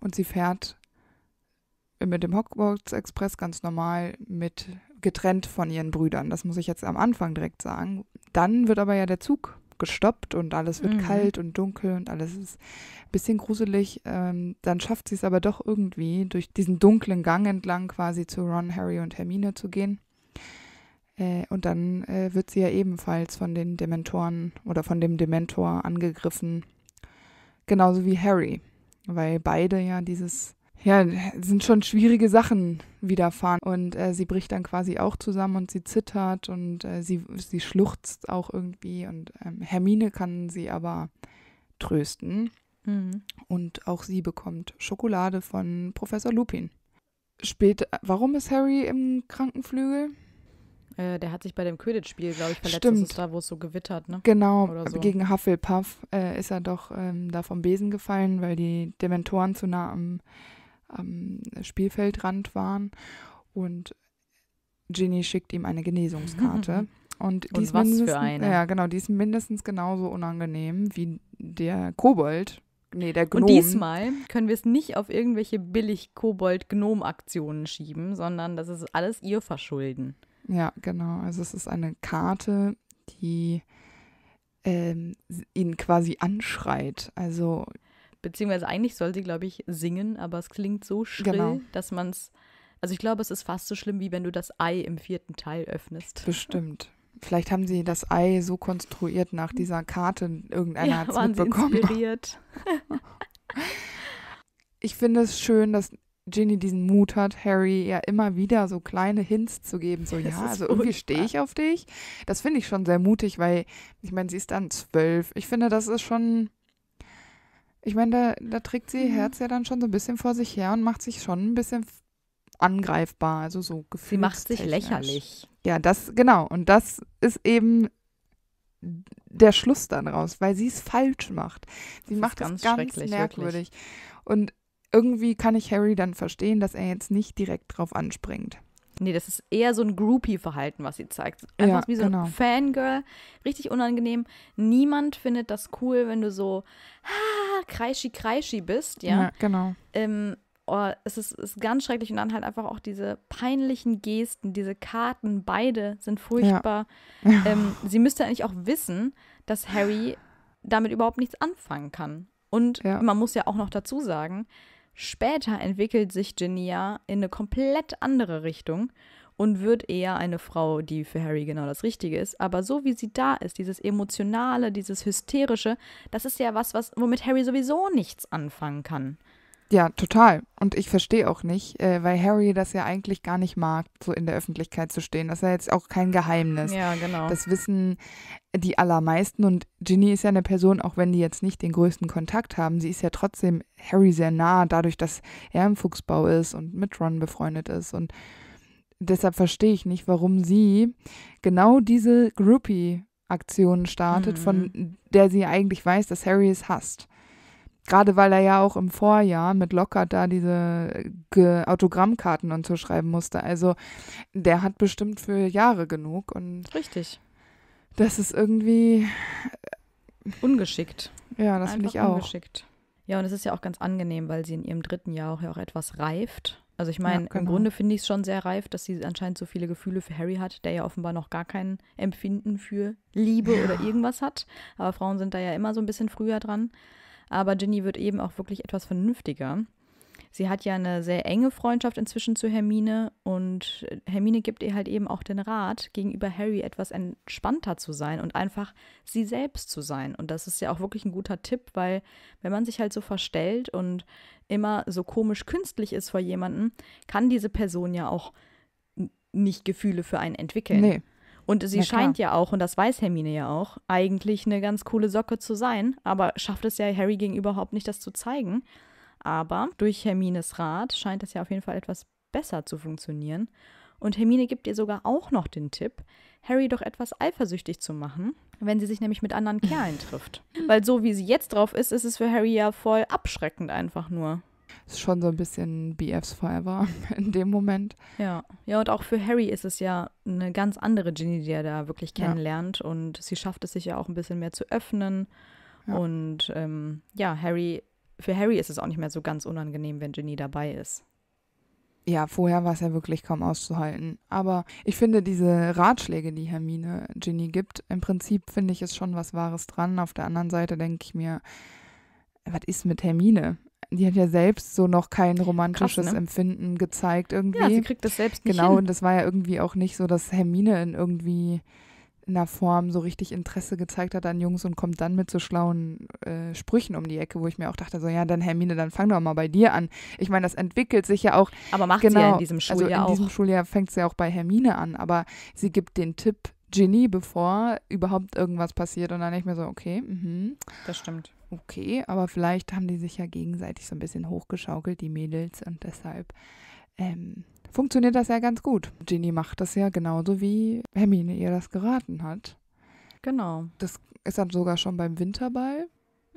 und sie fährt mit dem Hogwarts Express ganz normal mit getrennt von ihren Brüdern. Das muss ich jetzt am Anfang direkt sagen. Dann wird aber ja der Zug gestoppt und alles wird mhm. kalt und dunkel und alles ist ein bisschen gruselig. Ähm, dann schafft sie es aber doch irgendwie, durch diesen dunklen Gang entlang quasi zu Ron, Harry und Hermine zu gehen. Äh, und dann äh, wird sie ja ebenfalls von den Dementoren oder von dem Dementor angegriffen. Genauso wie Harry. Weil beide ja dieses, ja, sind schon schwierige Sachen widerfahren. Und äh, sie bricht dann quasi auch zusammen und sie zittert und äh, sie, sie schluchzt auch irgendwie. Und ähm, Hermine kann sie aber trösten. Mhm. Und auch sie bekommt Schokolade von Professor Lupin. Spät, warum ist Harry im Krankenflügel? Äh, der hat sich bei dem Quidditch-Spiel, glaube ich, verletzt. Stimmt. Das ist da, wo es so gewittert, ne? Genau, so. gegen Hufflepuff äh, ist er doch ähm, da vom Besen gefallen, weil die Dementoren zu nah am, am Spielfeldrand waren. Und Ginny schickt ihm eine Genesungskarte. [laughs] Und, die, Und ist mindestens, Ja, genau, die ist mindestens genauso unangenehm wie der Kobold, Nee, der Gnom. Und diesmal können wir es nicht auf irgendwelche billig Kobold-Gnom-Aktionen schieben, sondern das ist alles ihr Verschulden. Ja, genau. Also es ist eine Karte, die ähm, ihn quasi anschreit. Also beziehungsweise eigentlich soll sie, glaube ich, singen, aber es klingt so schrill, genau. dass man es. Also ich glaube, es ist fast so schlimm, wie wenn du das Ei im vierten Teil öffnest. Bestimmt. Vielleicht haben sie das Ei so konstruiert nach hm. dieser Karte, irgendeiner ja, hat es mitbekommen. Sie inspiriert. [laughs] [laughs] ich finde es schön, dass Ginny diesen Mut hat, Harry ja immer wieder so kleine Hints zu geben, so [laughs] das ja, also irgendwie stehe ich auf dich. Das finde ich schon sehr mutig, weil ich meine, sie ist dann zwölf. Ich finde, das ist schon, ich meine, da, da trägt sie mhm. Herz ja dann schon so ein bisschen vor sich her und macht sich schon ein bisschen angreifbar, also so gefühlt. Sie macht sich lächerlich. Ja, das, genau. Und das ist eben der Schluss dann raus, weil sie es falsch macht. Sie das macht es ganz, ganz merkwürdig. Und irgendwie kann ich Harry dann verstehen, dass er jetzt nicht direkt drauf anspringt. Nee, das ist eher so ein Groupie-Verhalten, was sie zeigt. Einfach ja, wie so genau. ein Fangirl. Richtig unangenehm. Niemand findet das cool, wenn du so kreischi kreischi bist, ja. Ja, genau. Ähm, oh, es ist, ist, ganz schrecklich. Und dann halt einfach auch diese peinlichen Gesten, diese Karten, beide sind furchtbar. Ja. Ähm, sie müsste eigentlich auch wissen, dass Harry damit überhaupt nichts anfangen kann. Und man muss ja auch noch dazu sagen, Später entwickelt sich Genia in eine komplett andere Richtung und wird eher eine Frau, die für Harry genau das Richtige ist. Aber so wie sie da ist, dieses Emotionale, dieses Hysterische, das ist ja was, was womit Harry sowieso nichts anfangen kann. Ja, total. Und ich verstehe auch nicht, äh, weil Harry das ja eigentlich gar nicht mag, so in der Öffentlichkeit zu stehen. Das ist ja jetzt auch kein Geheimnis. Ja, genau. Das wissen die allermeisten. Und Ginny ist ja eine Person, auch wenn die jetzt nicht den größten Kontakt haben, sie ist ja trotzdem Harry sehr nah, dadurch, dass er im Fuchsbau ist und mit Ron befreundet ist. Und deshalb verstehe ich nicht, warum sie genau diese Groupie-Aktion startet, mhm. von der sie eigentlich weiß, dass Harry es hasst. Gerade weil er ja auch im Vorjahr mit Locker da diese äh, Autogrammkarten und so schreiben musste. Also der hat bestimmt für Jahre genug und. Richtig. Das ist irgendwie. Äh, ungeschickt. Ja, das finde ich auch. Ungeschickt. Ja, und es ist ja auch ganz angenehm, weil sie in ihrem dritten Jahr auch ja auch etwas reift. Also ich meine, ja, genau. im Grunde finde ich es schon sehr reif, dass sie anscheinend so viele Gefühle für Harry hat, der ja offenbar noch gar kein Empfinden für Liebe ja. oder irgendwas hat. Aber Frauen sind da ja immer so ein bisschen früher dran aber Ginny wird eben auch wirklich etwas vernünftiger. Sie hat ja eine sehr enge Freundschaft inzwischen zu Hermine und Hermine gibt ihr halt eben auch den Rat, gegenüber Harry etwas entspannter zu sein und einfach sie selbst zu sein. Und das ist ja auch wirklich ein guter Tipp, weil wenn man sich halt so verstellt und immer so komisch künstlich ist vor jemandem, kann diese Person ja auch nicht Gefühle für einen entwickeln. Nee. Und sie ja, scheint ja auch, und das weiß Hermine ja auch, eigentlich eine ganz coole Socke zu sein, aber schafft es ja Harry gegen überhaupt nicht, das zu zeigen. Aber durch Hermines Rat scheint das ja auf jeden Fall etwas besser zu funktionieren. Und Hermine gibt ihr sogar auch noch den Tipp, Harry doch etwas eifersüchtig zu machen, wenn sie sich nämlich mit anderen Kerlen trifft. [laughs] Weil so wie sie jetzt drauf ist, ist es für Harry ja voll abschreckend einfach nur ist schon so ein bisschen BFs Forever [laughs] in dem Moment. Ja, ja, und auch für Harry ist es ja eine ganz andere Ginny, die er da wirklich kennenlernt. Ja. Und sie schafft es sich ja auch ein bisschen mehr zu öffnen. Ja. Und ähm, ja, Harry, für Harry ist es auch nicht mehr so ganz unangenehm, wenn Ginny dabei ist. Ja, vorher war es ja wirklich kaum auszuhalten. Aber ich finde diese Ratschläge, die Hermine Ginny gibt, im Prinzip finde ich es schon was Wahres dran. Auf der anderen Seite denke ich mir, was ist mit Hermine? die hat ja selbst so noch kein romantisches Krass, ne? Empfinden gezeigt irgendwie. Ja, sie kriegt das selbst nicht Genau, hin. und das war ja irgendwie auch nicht so, dass Hermine in irgendwie einer Form so richtig Interesse gezeigt hat an Jungs und kommt dann mit so schlauen äh, Sprüchen um die Ecke, wo ich mir auch dachte, so ja, dann Hermine, dann fang doch mal bei dir an. Ich meine, das entwickelt sich ja auch. Aber macht genau, sie ja genau, in diesem Schuljahr also in auch. diesem Schuljahr fängt sie ja auch bei Hermine an, aber sie gibt den Tipp, Genie, bevor überhaupt irgendwas passiert. Und dann denke ich mir so, okay, mhm. Das stimmt. Okay, aber vielleicht haben die sich ja gegenseitig so ein bisschen hochgeschaukelt, die Mädels. Und deshalb ähm, funktioniert das ja ganz gut. Genie macht das ja genauso, wie Hermine ihr das geraten hat. Genau. Das ist dann sogar schon beim Winterball.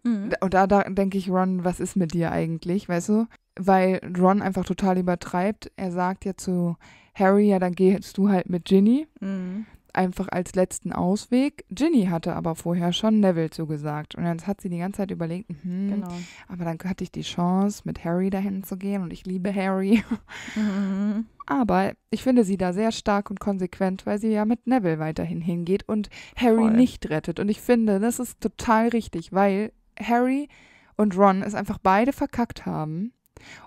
Mhm. Und da, da denke ich, Ron, was ist mit dir eigentlich, weißt du? Weil Ron einfach total übertreibt. Er sagt ja zu Harry, ja, dann gehst du halt mit Ginny. Mhm einfach als letzten Ausweg. Ginny hatte aber vorher schon Neville zugesagt. Und jetzt hat sie die ganze Zeit überlegt, mhm, genau. aber dann hatte ich die Chance, mit Harry dahin zu gehen und ich liebe Harry. [laughs] Mhm. Aber ich finde sie da sehr stark und konsequent, weil sie ja mit Neville weiterhin hingeht und Harry Voll. nicht rettet. Und ich finde, das ist total richtig, weil Harry und Ron es einfach beide verkackt haben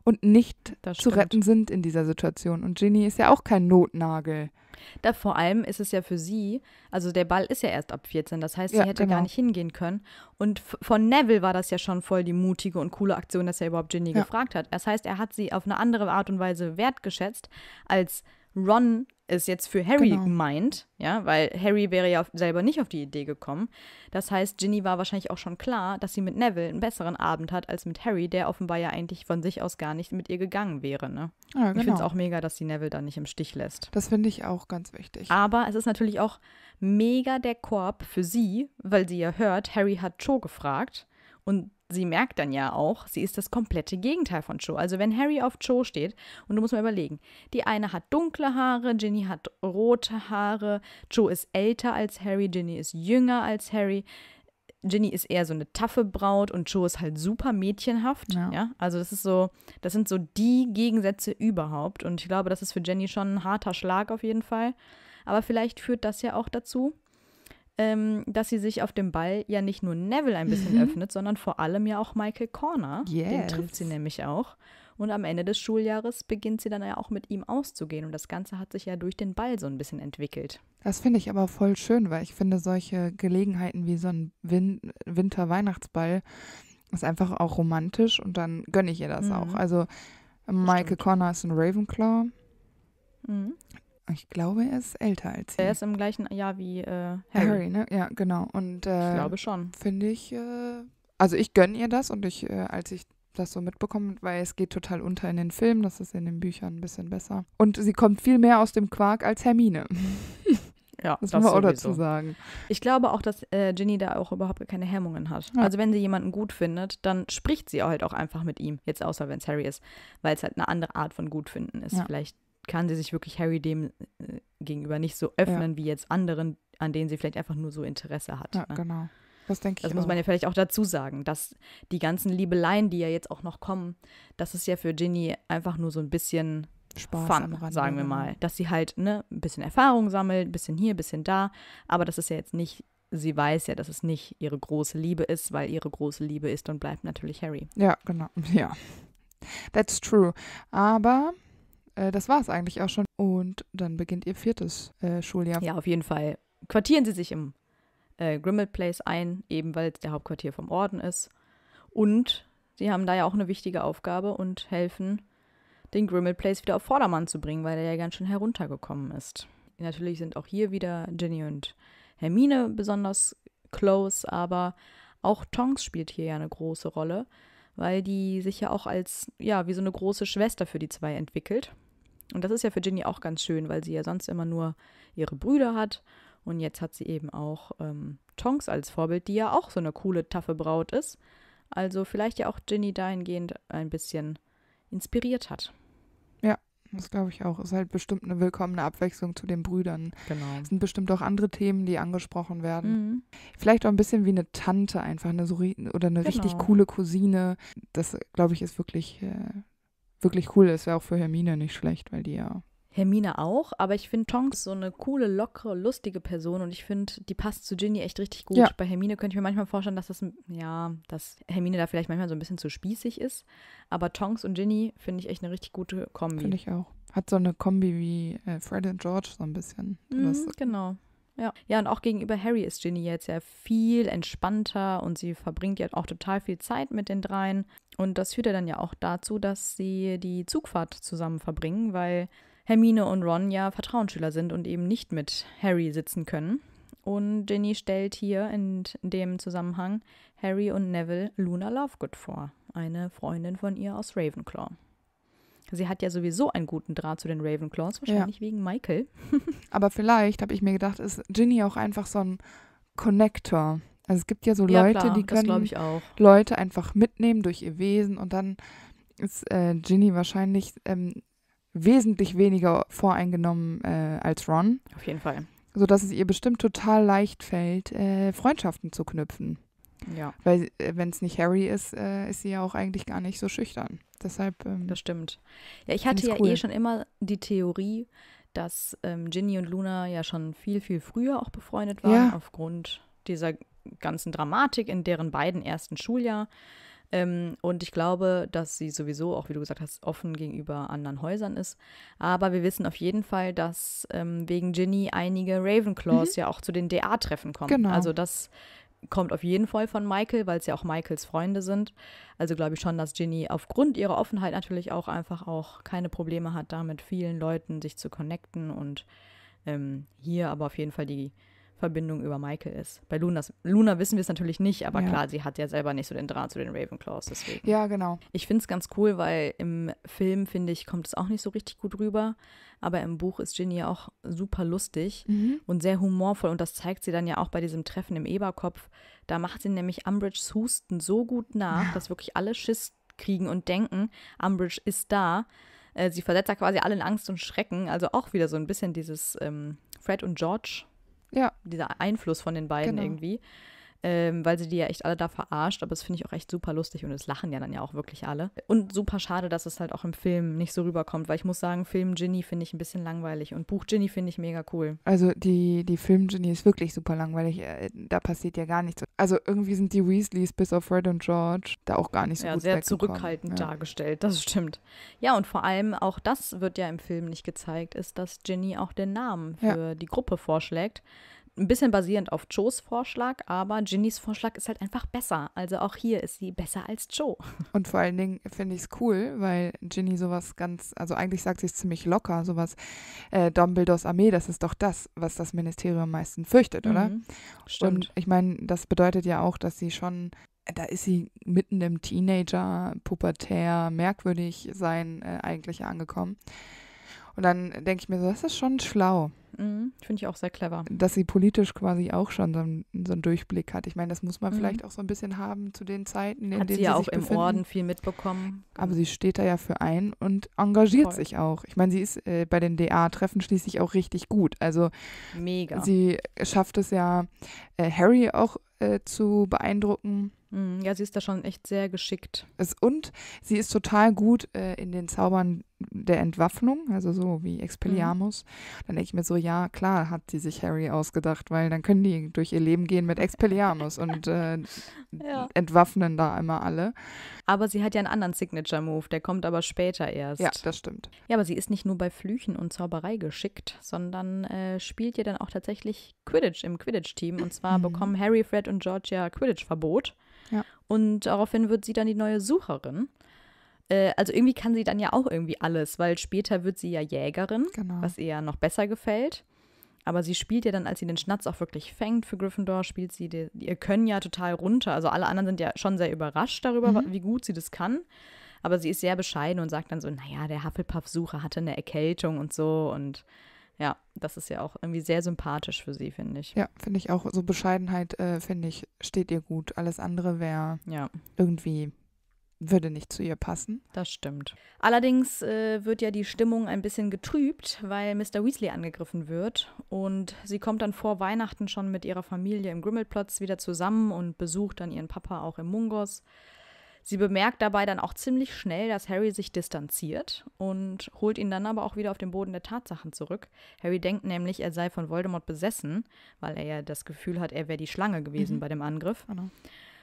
und nicht zu retten sind in dieser Situation. Und Ginny ist ja auch kein Notnagel. Da vor allem ist es ja für sie, also der Ball ist ja erst ab 14, das heißt, sie ja, hätte genau. gar nicht hingehen können. Und von Neville war das ja schon voll die mutige und coole Aktion, dass er überhaupt Ginny ja. gefragt hat. Das heißt, er hat sie auf eine andere Art und Weise wertgeschätzt, als Ron ist jetzt für Harry genau. meint, ja, weil Harry wäre ja selber nicht auf die Idee gekommen. Das heißt, Ginny war wahrscheinlich auch schon klar, dass sie mit Neville einen besseren Abend hat als mit Harry, der offenbar ja eigentlich von sich aus gar nicht mit ihr gegangen wäre, ne? Ja, genau. Ich finde es auch mega, dass sie Neville da nicht im Stich lässt. Das finde ich auch ganz wichtig. Aber es ist natürlich auch mega der Korb für sie, weil sie ja hört, Harry hat Cho gefragt und sie merkt dann ja auch, sie ist das komplette Gegenteil von Cho. Also wenn Harry auf Cho steht, und du musst mal überlegen, die eine hat dunkle Haare, Ginny hat rote Haare, Cho ist älter als Harry, Ginny ist jünger als Harry. Ginny ist eher so eine taffe Braut und Cho ist halt super mädchenhaft. Ja. ja. Also das ist so, das sind so die Gegensätze überhaupt. Und ich glaube, das ist für Jenny schon ein harter Schlag auf jeden Fall. Aber vielleicht führt das ja auch dazu, ähm, dass sie sich auf dem Ball ja nicht nur Neville ein bisschen mhm. öffnet, sondern vor allem ja auch Michael Corner. Yes. Den trifft sie nämlich auch. Und am Ende des Schuljahres beginnt sie dann ja auch mit ihm auszugehen. Und das Ganze hat sich ja durch den Ball so ein bisschen entwickelt. Das finde ich aber voll schön, weil ich finde, solche Gelegenheiten wie so ein Win Winter-Weihnachtsball ist einfach auch romantisch und dann gönne ich ihr das mhm. auch. Also Michael Stimmt. Connor ist ein Ravenclaw. Mhm. Ich glaube, er ist älter als sie. Er ist im gleichen Jahr wie äh, Harry. Harry, ne? Ja, genau. Und, äh, ich glaube schon. Finde ich, äh, also ich gönne ihr das und ich, äh, als ich das so mitbekommen, weil es geht total unter in den Filmen, das ist in den Büchern ein bisschen besser. Und sie kommt viel mehr aus dem Quark als Hermine. [laughs] Ja, das, das muss man auch dazu sagen. Ich glaube auch, dass äh, Ginny da auch überhaupt keine Hemmungen hat. Ja. Also wenn sie jemanden gut findet, dann spricht sie halt auch einfach mit ihm. Jetzt außer wenn es Harry ist, weil es halt eine andere Art von gut finden ist. Ja. Vielleicht kann sie sich wirklich Harry dem äh, gegenüber nicht so öffnen ja. wie jetzt anderen, an denen sie vielleicht einfach nur so Interesse hat. Ja, ne? genau. Das denke ich. Das muss man ja vielleicht auch dazu sagen, dass die ganzen Liebeleien, die ja jetzt auch noch kommen, das ist ja für Ginny einfach nur so ein bisschen Spaß Fun, sagen wir genau. mal. Dass sie halt ne, ein bisschen Erfahrung sammelt, ein bisschen hier, ein bisschen da. Aber das ist ja jetzt nicht, sie weiß ja, dass es nicht ihre große Liebe ist, weil ihre große Liebe ist und bleibt natürlich Harry. Ja, genau. [laughs] Ja. That's true. Aber äh, das war es eigentlich auch schon. Und dann beginnt ihr viertes äh, Schuljahr. Ja, auf jeden Fall. Quartieren sie sich im äh, Grimmel Place ein, eben weil es der Hauptquartier vom Orden ist. Und sie haben da ja auch eine wichtige Aufgabe und helfen, den Grimmel Place wieder auf Vordermann zu bringen, weil er ja ganz schön heruntergekommen ist. Natürlich sind auch hier wieder Ginny und Hermine besonders close, aber auch Tonks spielt hier ja eine große Rolle, weil die sich ja auch als, ja, wie so eine große Schwester für die zwei entwickelt. Und das ist ja für Ginny auch ganz schön, weil sie ja sonst immer nur ihre Brüder hat. Und jetzt hat sie eben auch ähm, Tonks als Vorbild, die ja auch so eine coole, taffe Braut ist. Also vielleicht ja auch Ginny dahingehend ein bisschen inspiriert hat. Das glaube ich auch. Ist halt bestimmt eine willkommene Abwechslung zu den Brüdern. Genau. Es sind bestimmt auch andere Themen, die angesprochen werden. Mhm. Vielleicht auch ein bisschen wie eine Tante einfach, eine so oder eine genau. richtig coole Cousine. Das, glaube ich, ist wirklich, äh, wirklich cool. Das wäre auch für Hermine nicht schlecht, weil die ja Hermine auch, aber ich finde Tonks so eine coole, lockere, lustige Person und ich finde, die passt zu Ginny echt richtig gut. Ja. Bei Hermine könnte ich mir manchmal vorstellen, dass das, ja, dass Hermine da vielleicht manchmal so ein bisschen zu spießig ist, aber Tonks und Ginny finde ich echt eine richtig gute Kombi. Finde ich auch. Hat so eine Kombi wie äh, Fred und George so ein bisschen. Mhm, genau. Ja. ja, und auch gegenüber Harry ist Ginny jetzt ja viel entspannter und sie verbringt ja auch total viel Zeit mit den dreien. Und das führt ja dann ja auch dazu, dass sie die Zugfahrt zusammen verbringen, weil Hermine und Ron ja Vertrauensschüler sind und eben nicht mit Harry sitzen können. Und Ginny stellt hier in dem Zusammenhang Harry und Neville Luna Lovegood vor, eine Freundin von ihr aus Ravenclaw. Sie hat ja sowieso einen guten Draht zu den Ravenclaws, wahrscheinlich ja. wegen Michael. [laughs] Aber vielleicht, habe ich mir gedacht, ist Ginny auch einfach so ein Connector. Also es gibt ja so ja, Leute, klar, die können Leute einfach mitnehmen durch ihr Wesen und dann ist äh, Ginny wahrscheinlich ähm, wesentlich weniger voreingenommen äh, als Ron. Auf jeden Fall. Sodass es ihr bestimmt total leicht fällt, äh, Freundschaften zu knüpfen. Ja. Weil, äh, wenn es nicht Harry ist, äh, ist sie ja auch eigentlich gar nicht so schüchtern. Deshalb. Ähm, das stimmt. Ja, ich hatte ja cool. eh schon immer die Theorie, dass ähm, Ginny und Luna ja schon viel, viel früher auch befreundet waren, ja. aufgrund dieser ganzen Dramatik in deren beiden ersten Schuljahr. Ähm, und ich glaube, dass sie sowieso, auch wie du gesagt hast, offen gegenüber anderen Häusern ist. Aber wir wissen auf jeden Fall, dass ähm, wegen Ginny einige Ravenclaws mhm. ja auch zu den DA-Treffen kommen. Genau. Also das kommt auf jeden Fall von Michael, weil es ja auch Michaels Freunde sind. Also glaube ich schon, dass Ginny aufgrund ihrer Offenheit natürlich auch einfach auch keine Probleme hat, da mit vielen Leuten sich zu connecten und ähm, hier aber auf jeden Fall die Verbindung über Michael ist. Bei Lunas, Luna wissen wir es natürlich nicht, aber ja. klar, sie hat ja selber nicht so den Draht zu den Ravenclaws. Deswegen. Ja, genau. Ich finde es ganz cool, weil im Film, finde ich, kommt es auch nicht so richtig gut rüber. Aber im Buch ist Ginny ja auch super lustig mhm. und sehr humorvoll. Und das zeigt sie dann ja auch bei diesem Treffen im Eberkopf. Da macht sie nämlich Umbridges Husten so gut nach, ja. dass wirklich alle Schiss kriegen und denken, Umbridge ist da. Äh, sie versetzt da quasi alle in Angst und Schrecken. Also auch wieder so ein bisschen dieses ähm, Fred und George ja. Dieser Einfluss von den beiden genau. irgendwie ähm, weil sie die ja echt alle da verarscht. Aber das finde ich auch echt super lustig und es lachen ja dann ja auch wirklich alle. Und super schade, dass es halt auch im Film nicht so rüberkommt, weil ich muss sagen, Film Ginny finde ich ein bisschen langweilig und Buch Ginny finde ich mega cool. Also die, die Film Ginny ist wirklich super langweilig. Äh, da passiert ja gar nichts. Also irgendwie sind die Weasleys bis auf Fred und George da auch gar nicht so ja, gut sehr zurückhaltend ja. dargestellt. Das stimmt. Ja, und vor allem auch das wird ja im Film nicht gezeigt, ist, dass Ginny auch den Namen für ja. die Gruppe vorschlägt ein bisschen basierend auf Joes Vorschlag, aber Ginnys Vorschlag ist halt einfach besser. Also auch hier ist sie besser als Joe. [laughs] Und vor allen Dingen finde ich es cool, weil Ginny sowas ganz, also eigentlich sagt sie es ziemlich locker, sowas, äh, Dumbledores Armee, das ist doch das, was das Ministerium am meisten fürchtet, oder? Mhm, stimmt. Und ich meine, das bedeutet ja auch, dass sie schon da ist sie mitten im Teenager, pubertär, merkwürdig sein äh, eigentlich angekommen. Und dann denke ich mir so, das ist schon schlau. Mhm, Finde ich auch sehr clever. Dass sie politisch quasi auch schon so, so einen Durchblick hat. Ich meine, das muss man mhm. vielleicht auch so ein bisschen haben zu den Zeiten, in hat denen sie, sie ja auch im Orden viel mitbekommen. Aber sie steht da ja für ein und engagiert Voll. sich auch. Ich meine, sie ist äh, bei den DA-Treffen schließlich auch richtig gut. Also mega. Sie schafft es ja, äh, Harry auch äh, zu beeindrucken Mhm, ja, sie ist da schon echt sehr geschickt. Und sie ist total gut äh, in den Zaubern der Entwaffnung, also so wie Expelliarmus. Mhm. Dann denke ich mir so, ja, klar hat sie sich Harry ausgedacht, weil dann können die durch ihr Leben gehen mit Expelliarmus [laughs] und äh, ja. entwaffnen da immer alle. Aber sie hat ja einen anderen Signature-Move, der kommt aber später erst. Ja, das stimmt. Ja, aber sie ist nicht nur bei Flüchen und Zauberei geschickt, sondern äh, spielt ihr dann auch tatsächlich Quidditch im Quidditch-Team. Und zwar mhm. bekommen Harry, Fred und Georgia Quidditch-Verbot. Und daraufhin wird sie dann die neue Sucherin. Äh, also irgendwie kann sie dann ja auch irgendwie alles, weil später wird sie ja Jägerin, genau. was ihr ja noch besser gefällt. Aber sie spielt ja dann, als sie den Schnatz auch wirklich fängt für Gryffindor, spielt sie die, ihr Können ja total runter. Also alle anderen sind ja schon sehr überrascht darüber, mhm. wie gut sie das kann. Aber sie ist sehr bescheiden und sagt dann so, naja, der Hufflepuff-Sucher hatte eine Erkältung und so und ja, das ist ja auch irgendwie sehr sympathisch für sie, finde ich. Ja, finde ich auch. So Bescheidenheit, äh, finde ich, steht ihr gut. Alles andere wäre ja. irgendwie würde nicht zu ihr passen. Das stimmt. Allerdings äh, wird ja die Stimmung ein bisschen getrübt, weil Mr. Weasley angegriffen wird und sie kommt dann vor Weihnachten schon mit ihrer Familie im Grimmelplatz wieder zusammen und besucht dann ihren Papa auch im Mungos. Sie bemerkt dabei dann auch ziemlich schnell, dass Harry sich distanziert und holt ihn dann aber auch wieder auf den Boden der Tatsachen zurück. Harry denkt nämlich, er sei von Voldemort besessen, weil er ja das Gefühl hat, er wäre die Schlange gewesen mhm. bei dem Angriff. Genau.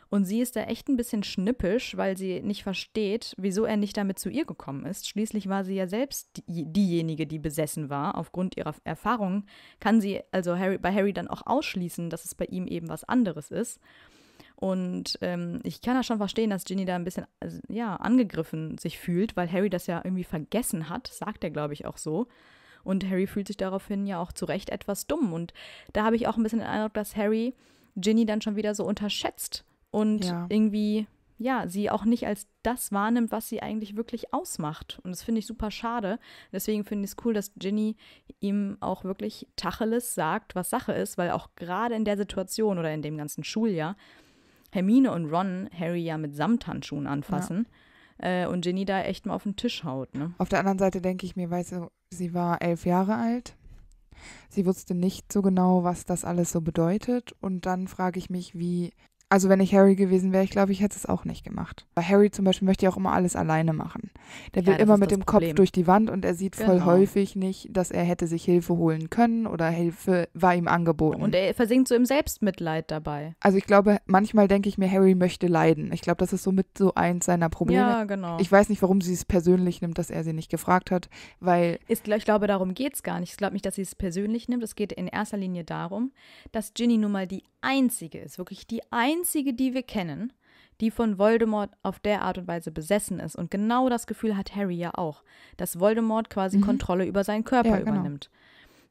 Und sie ist da echt ein bisschen schnippisch, weil sie nicht versteht, wieso er nicht damit zu ihr gekommen ist. Schließlich war sie ja selbst die, diejenige, die besessen war. Aufgrund ihrer Erfahrungen kann sie also Harry, bei Harry dann auch ausschließen, dass es bei ihm eben was anderes ist. Und ähm, ich kann ja schon verstehen, dass Ginny da ein bisschen also, ja, angegriffen sich fühlt, weil Harry das ja irgendwie vergessen hat, sagt er, glaube ich, auch so. Und Harry fühlt sich daraufhin ja auch zu Recht etwas dumm. Und da habe ich auch ein bisschen den Eindruck, dass Harry Ginny dann schon wieder so unterschätzt und ja. irgendwie, ja, sie auch nicht als das wahrnimmt, was sie eigentlich wirklich ausmacht. Und das finde ich super schade. Deswegen finde ich es cool, dass Ginny ihm auch wirklich Tacheles sagt, was Sache ist, weil auch gerade in der Situation oder in dem ganzen Schuljahr Hermine und Ron Harry ja mit Samthandschuhen anfassen. Ja. Äh, und Ginny da echt mal auf den Tisch haut. Ne? Auf der anderen Seite denke ich mir, weißt du, sie war elf Jahre alt. Sie wusste nicht so genau, was das alles so bedeutet. Und dann frage ich mich, wie also wenn ich Harry gewesen wäre, ich glaube, ich hätte es auch nicht gemacht. Weil Harry zum Beispiel möchte ja auch immer alles alleine machen. Der will ja, immer mit dem Problem. Kopf durch die Wand und er sieht genau. voll häufig nicht, dass er hätte sich Hilfe holen können oder Hilfe war ihm angeboten. Und er versinkt so im Selbstmitleid dabei. Also ich glaube, manchmal denke ich mir, Harry möchte leiden. Ich glaube, das ist so mit so eins seiner Probleme. Ja, genau. Ich weiß nicht, warum sie es persönlich nimmt, dass er sie nicht gefragt hat, weil... Ist, ich glaube, darum geht es gar nicht. Ich glaube nicht, dass sie es persönlich nimmt. Es geht in erster Linie darum, dass Ginny nun mal die Einzige ist, wirklich die Einzige einzige, die wir kennen, die von Voldemort auf der Art und Weise besessen ist. Und genau das Gefühl hat Harry ja auch, dass Voldemort quasi mhm. Kontrolle über seinen Körper ja, genau. übernimmt.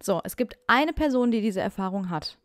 So, es gibt eine Person, die diese Erfahrung hat.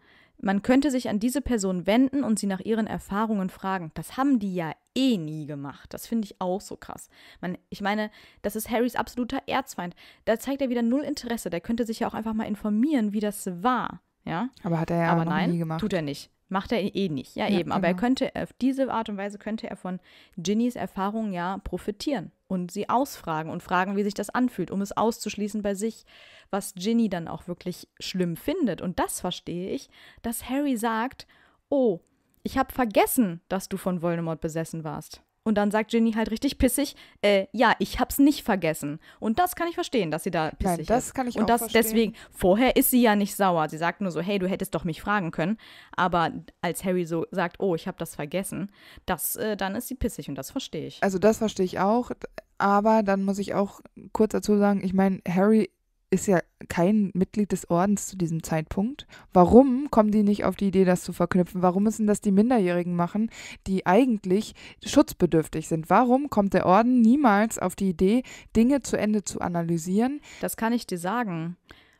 Man könnte sich an diese Person wenden und sie nach ihren Erfahrungen fragen. Das haben die ja eh nie gemacht. Das finde ich auch so krass. Man, ich meine, das ist Harrys absoluter Erzfeind. Da zeigt er wieder null Interesse. Der könnte sich ja auch einfach mal informieren, wie das war. Ja? Aber hat er ja aber nein, nie gemacht. Tut er nicht. Macht er eh nicht. Ja, ja eben. Genau. Aber er genau. könnte, auf äh, diese Art und Weise könnte er von Ginnys Erfahrungen ja profitieren und sie ausfragen und fragen, wie sich das anfühlt, um es auszuschließen bei sich, was Ginny dann auch wirklich schlimm findet. Und das verstehe ich, dass Harry sagt, oh, ich habe vergessen, dass du von Voldemort besessen warst. Und dann sagt Ginny halt richtig pissig, äh, ja, ich hab's nicht vergessen. Und das kann ich verstehen, dass sie da pissig Nein, das ist. Kann ich und auch das verstehen. deswegen, vorher ist sie ja nicht sauer. Sie sagt nur so, hey, du hättest doch mich fragen können. Aber als Harry so sagt, oh, ich hab das vergessen, das, äh, dann ist sie pissig und das verstehe ich. Also das verstehe ich auch, aber dann muss ich auch kurz dazu sagen, ich meine, Harry ist ja kein Mitglied des Ordens zu diesem Zeitpunkt. Warum kommen die nicht auf die Idee, das zu verknüpfen? Warum müssen das die Minderjährigen machen, die eigentlich schutzbedürftig sind? Warum kommt der Orden niemals auf die Idee, Dinge zu Ende zu analysieren? Das kann ich dir sagen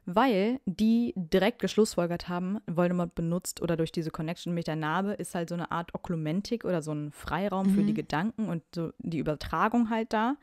weil die direkt geschlussfolgert haben, Voldemort benutzt oder durch diese Connection mit der Narbe ist halt so eine Art Oklumentik oder so ein Freiraum mhm. für die mhm. Gedanken und so die Übertragung halt da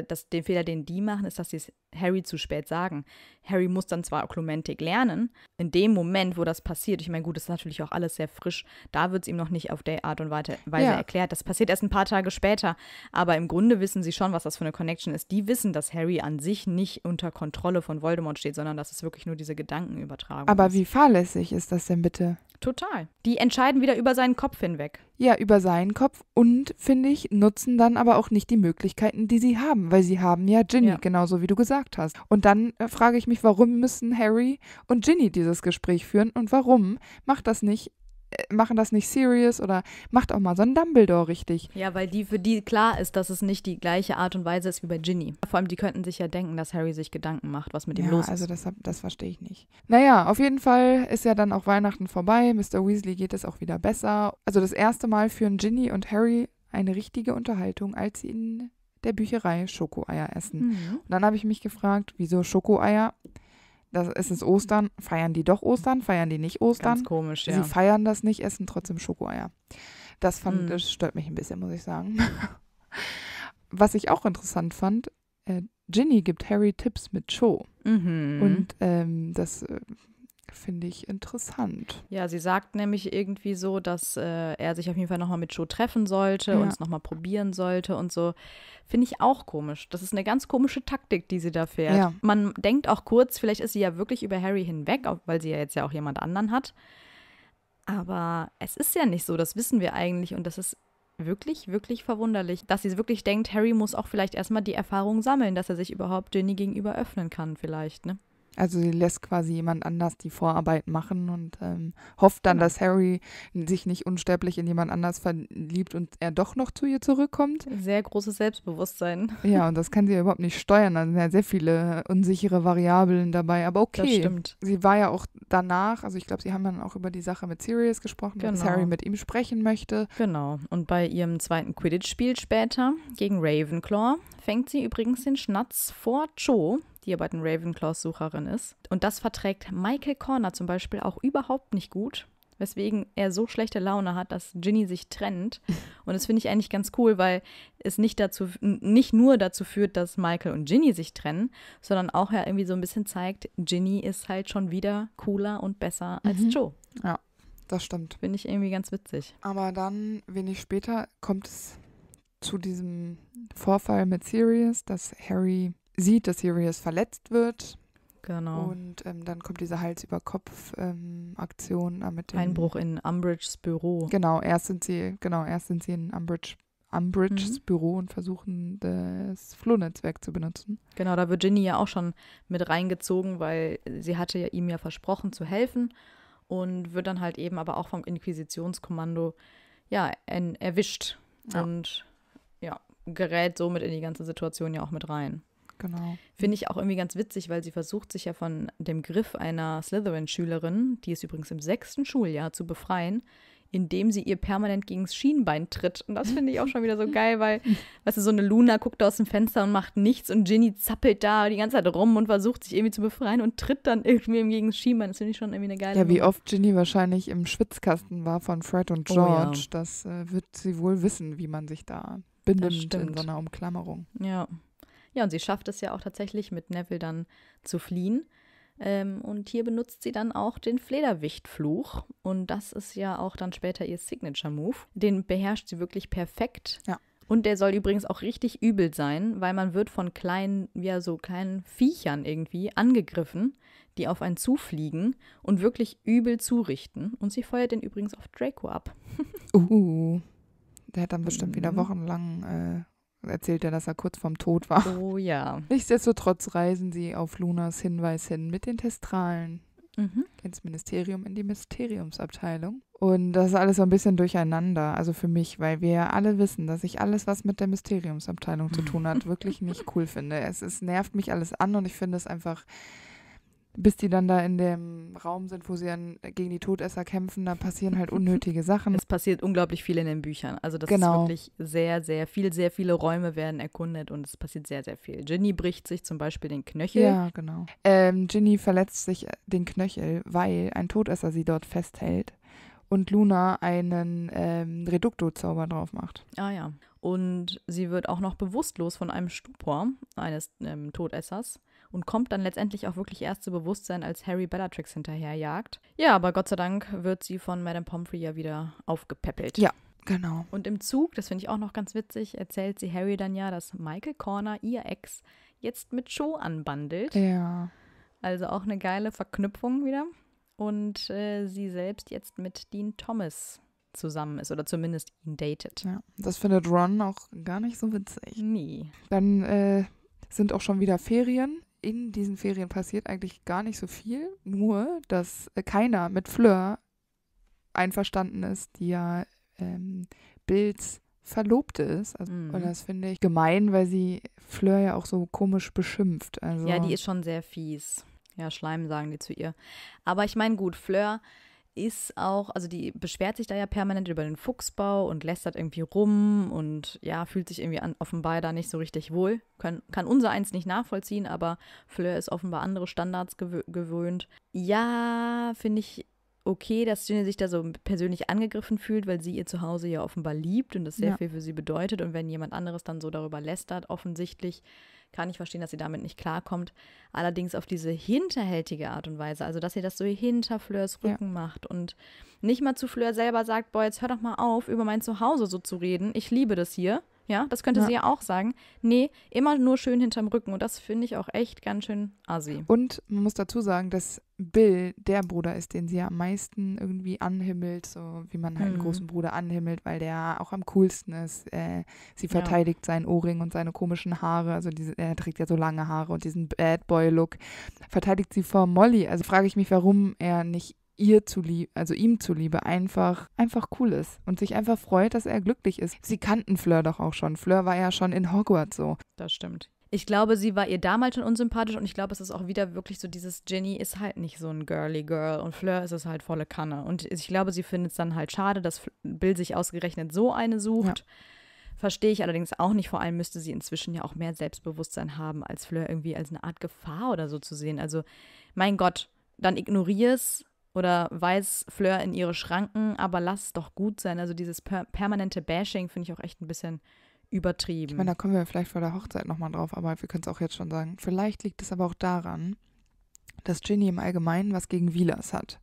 das, den Fehler, den die machen, ist, dass sie es Harry zu spät sagen. Harry muss dann zwar Oklumentik lernen, in dem Moment, wo das passiert, ich meine, gut, das ist natürlich auch alles sehr frisch, da wird es ihm noch nicht auf der Art und Weise ja. erklärt. Das passiert erst ein paar Tage später, aber im Grunde wissen sie schon, was das für eine Connection ist. Die wissen, dass Harry an sich nicht unter Kontrolle von Voldemort steht, sondern dass es wirklich nur diese Gedankenübertragung aber ist. Aber wie fahrlässig ist das denn bitte? Total. Die entscheiden wieder über seinen Kopf hinweg. Ja, über seinen Kopf und, finde ich, nutzen dann aber auch nicht die Möglichkeiten, die sie haben, weil sie haben ja Ginny, ja. genauso wie du gesagt hast. Und dann äh, frage ich mich, warum müssen Harry und Ginny dieses Gespräch führen und warum macht das nicht äh, machen das nicht serious oder macht auch mal so einen Dumbledore richtig. Ja, weil die für die klar ist, dass es nicht die gleiche Art und Weise ist wie bei Ginny. Vor allem, die könnten sich ja denken, dass Harry sich Gedanken macht, was mit ihm ja, los ist. also das, das verstehe ich nicht. Naja, auf jeden Fall ist ja dann auch Weihnachten vorbei. Mr. Weasley geht es auch wieder besser. Also das erste Mal führen Ginny und Harry eine richtige Unterhaltung, als sie in der Bücherei Schokoeier essen. Mhm. Und dann habe ich mich gefragt, wieso Schokoeier? das ist es Ostern, feiern die doch Ostern, feiern die nicht Ostern. Ganz komisch, ja. Sie feiern das nicht, essen trotzdem Schokoeier. Das, fand, mm. das stört mich ein bisschen, muss ich sagen. [laughs] Was ich auch interessant fand, äh, Ginny gibt Harry Tipps mit Cho. Mhm. Und ähm, das äh, finde ich interessant. Ja, sie sagt nämlich irgendwie so, dass äh, er sich auf jeden Fall nochmal mit Joe treffen sollte ja. und es nochmal probieren sollte und so. Finde ich auch komisch. Das ist eine ganz komische Taktik, die sie da fährt. Ja. Man denkt auch kurz, vielleicht ist sie ja wirklich über Harry hinweg, weil sie ja jetzt ja auch jemand anderen hat. Aber es ist ja nicht so, das wissen wir eigentlich und das ist wirklich, wirklich verwunderlich, dass sie wirklich denkt, Harry muss auch vielleicht erstmal die Erfahrung sammeln, dass er sich überhaupt Ginny gegenüber öffnen kann, vielleicht, ne? Also sie lässt quasi jemand anders die Vorarbeit machen und ähm, hofft dann, genau. dass Harry sich nicht unsterblich in jemand anders verliebt und er doch noch zu ihr zurückkommt. Sehr großes Selbstbewusstsein. Ja, [laughs] und das kann sie ja überhaupt nicht steuern. Da sind ja sehr viele unsichere Variablen dabei. Aber okay, das stimmt. sie war ja auch danach, also ich glaube, sie haben dann auch über die Sache mit Sirius gesprochen, genau. dass Harry mit ihm sprechen möchte. Genau. Und bei ihrem zweiten Quidditch-Spiel später gegen Ravenclaw fängt sie übrigens den Schnatz vor Cho, die aber eine Ravenclaw-Sucherin ist. Und das verträgt Michael Corner zum Beispiel auch überhaupt nicht gut, weswegen er so schlechte Laune hat, dass Ginny sich trennt. [laughs] Und das finde ich eigentlich ganz cool, weil es nicht, dazu, nicht nur dazu führt, dass Michael und Ginny sich trennen, sondern auch ja irgendwie so ein bisschen zeigt, Ginny ist halt schon wieder cooler und besser als mhm. Joe. Ja, das stimmt. Finde ich irgendwie ganz witzig. Aber dann, wenig später, kommt es zu diesem Vorfall mit Sirius, dass Harry sieht, dass Sirius verletzt wird. Genau. Und ähm, dann kommt diese Hals-über-Kopf-Aktion ähm, mit dem Einbruch in Umbridges Büro. Genau, erst sind sie, genau, erst sind sie in Umbridge, Umbridges mhm. Büro und versuchen, das Flohnetzwerk zu benutzen. Genau, da wird Ginny ja auch schon mit reingezogen, weil sie hatte ja ihm ja versprochen zu helfen und wird dann halt eben aber auch vom Inquisitionskommando ja, erwischt ja. und ja, gerät somit in die ganze Situation ja auch mit rein. Genau. Finde ich auch irgendwie ganz witzig, weil sie versucht, sich ja von dem Griff einer Slytherin-Schülerin, die ist übrigens im sechsten Schuljahr, zu befreien, indem sie ihr permanent gegen das Schienbein tritt. Und das finde ich auch schon wieder so geil, weil, [laughs] weißt du, so eine Luna guckt aus dem Fenster und macht nichts und Ginny zappelt da die ganze Zeit rum und versucht sich irgendwie zu befreien und tritt dann irgendwie gegen das Schienbein. Das finde ich schon irgendwie eine geile Ja, wie oft Ginny wahrscheinlich im Schwitzkasten war von Fred und George. Oh, ja. Das äh, wird sie wohl wissen, wie man sich da benimmt in so einer Umklammerung. Ja. Ja, und sie schafft es ja auch tatsächlich mit Neville dann zu fliehen. Ähm, und hier benutzt sie dann auch den Flederwichtfluch. Und das ist ja auch dann später ihr Signature-Move. Den beherrscht sie wirklich perfekt. Ja. Und der soll übrigens auch richtig übel sein, weil man wird von kleinen, ja, so kleinen Viechern irgendwie angegriffen, die auf einen zufliegen und wirklich übel zurichten. Und sie feuert den übrigens auf Draco ab. [laughs] uh, der hat dann bestimmt mhm. wieder wochenlang äh, erzählt er, dass er kurz vorm Tod war. Oh ja. Nichtsdestotrotz reisen sie auf Lunas Hinweis hin mit den Testralen mhm. ins Ministerium, in die Mysteriumsabteilung. Und das ist alles so ein bisschen durcheinander, also für mich, weil wir ja alle wissen, dass ich alles, was mit der Mysteriumsabteilung zu tun hat, [laughs] wirklich nicht cool finde. Es, es nervt mich alles an und ich finde es einfach bis die dann da in dem Raum sind, wo sie dann gegen die Todesser kämpfen, da passieren halt unnötige Sachen. Es passiert unglaublich viel in den Büchern. Also das genau. ist wirklich sehr, sehr viel, sehr viele Räume werden erkundet und es passiert sehr, sehr viel. Ginny bricht sich zum Beispiel den Knöchel. Ja, genau. Ähm, Ginny verletzt sich äh, den Knöchel, weil ein Todesser sie dort festhält und Luna einen ähm, Reducto-Zauber drauf macht. Ah ja. Und sie wird auch noch bewusstlos von einem Stupor eines ähm, Todessers und kommt dann letztendlich auch wirklich erst zu Bewusstsein, als Harry Bellatrix hinterherjagt. Ja, aber Gott sei Dank wird sie von Madame Pomfrey ja wieder aufgepäppelt. Ja. Genau. Und im Zug, das finde ich auch noch ganz witzig, erzählt sie Harry dann ja, dass Michael Corner, ihr Ex, jetzt mit Joe anbandelt. Ja. Also auch eine geile Verknüpfung wieder. Und äh, sie selbst jetzt mit Dean Thomas zusammen ist oder zumindest ihn datet. Ja, das findet Ron auch gar nicht so witzig. Nee. Dann äh, sind auch schon wieder Ferien in diesen Ferien passiert eigentlich gar nicht so viel, nur dass äh, keiner mit Fleur einverstanden ist, die ja ähm, Bills Verlobte ist. Also, mhm. Und das finde ich gemein, weil sie Fleur ja auch so komisch beschimpft. Also, ja, die ist schon sehr fies. Ja, Schleim sagen die zu ihr. Aber ich meine, gut, Fleur ist auch, also die beschwert sich da ja permanent über den Fuchsbau und lästert irgendwie rum und ja, fühlt sich irgendwie an, offenbar da nicht so richtig wohl. Kann, kann unser eins nicht nachvollziehen, aber Fleur ist offenbar andere Standards gewö gewöhnt. Ja, finde ich okay, dass Ginny sich da so persönlich angegriffen fühlt, weil sie ihr Zuhause ja offenbar liebt und das sehr ja. viel für sie bedeutet. Und wenn jemand anderes dann so darüber lästert, offensichtlich kann ich verstehen, dass sie damit nicht klarkommt. Allerdings auf diese hinterhältige Art und Weise, also dass sie das so hinter Fleurs Rücken ja. macht und nicht mal zu Fleur selber sagt, boah, jetzt hör doch mal auf, über mein Zuhause so zu reden. Ich liebe das hier. Ja, das könnte ja. sie ja auch sagen. Nee, immer nur schön hinterm Rücken. Und das finde ich auch echt ganz schön assi. Und man muss dazu sagen, dass Bill der Bruder ist, den sie ja am meisten irgendwie anhimmelt, so wie man halt hm. einen mhm. großen Bruder anhimmelt, weil der auch am coolsten ist. Äh, sie verteidigt ja. seinen Ohrring und seine komischen Haare. Also diese, er trägt ja so lange Haare und diesen Bad Boy-Look. Verteidigt sie vor Molly. Also frage ich mich, warum er nicht ihr zuliebe, also ihm zuliebe, einfach, einfach cool ist und sich einfach freut, dass er glücklich ist. Sie kannten Fleur doch auch schon. Fleur war ja schon in Hogwarts so. Das stimmt. Ich glaube, sie war ihr damals schon unsympathisch und ich glaube, es ist auch wieder wirklich so dieses Ginny ist halt nicht so ein girly girl und Fleur ist es halt volle Kanne. Und ich glaube, sie findet es dann halt schade, dass Bill sich ausgerechnet so eine sucht. Ja. Verstehe ich allerdings auch nicht. Vor allem müsste sie inzwischen ja auch mehr Selbstbewusstsein haben, als Fleur irgendwie als eine Art Gefahr oder so zu sehen. Also, mein Gott, dann ignoriere es, oder weiß Fleur in ihre Schranken, aber lass doch gut sein. Also dieses per permanente Bashing finde ich auch echt ein bisschen übertrieben. Ich meine, da kommen wir vielleicht vor der Hochzeit nochmal drauf, aber wir können es auch jetzt schon sagen. Vielleicht liegt es aber auch daran, dass Ginny im Allgemeinen was gegen Wielers hat.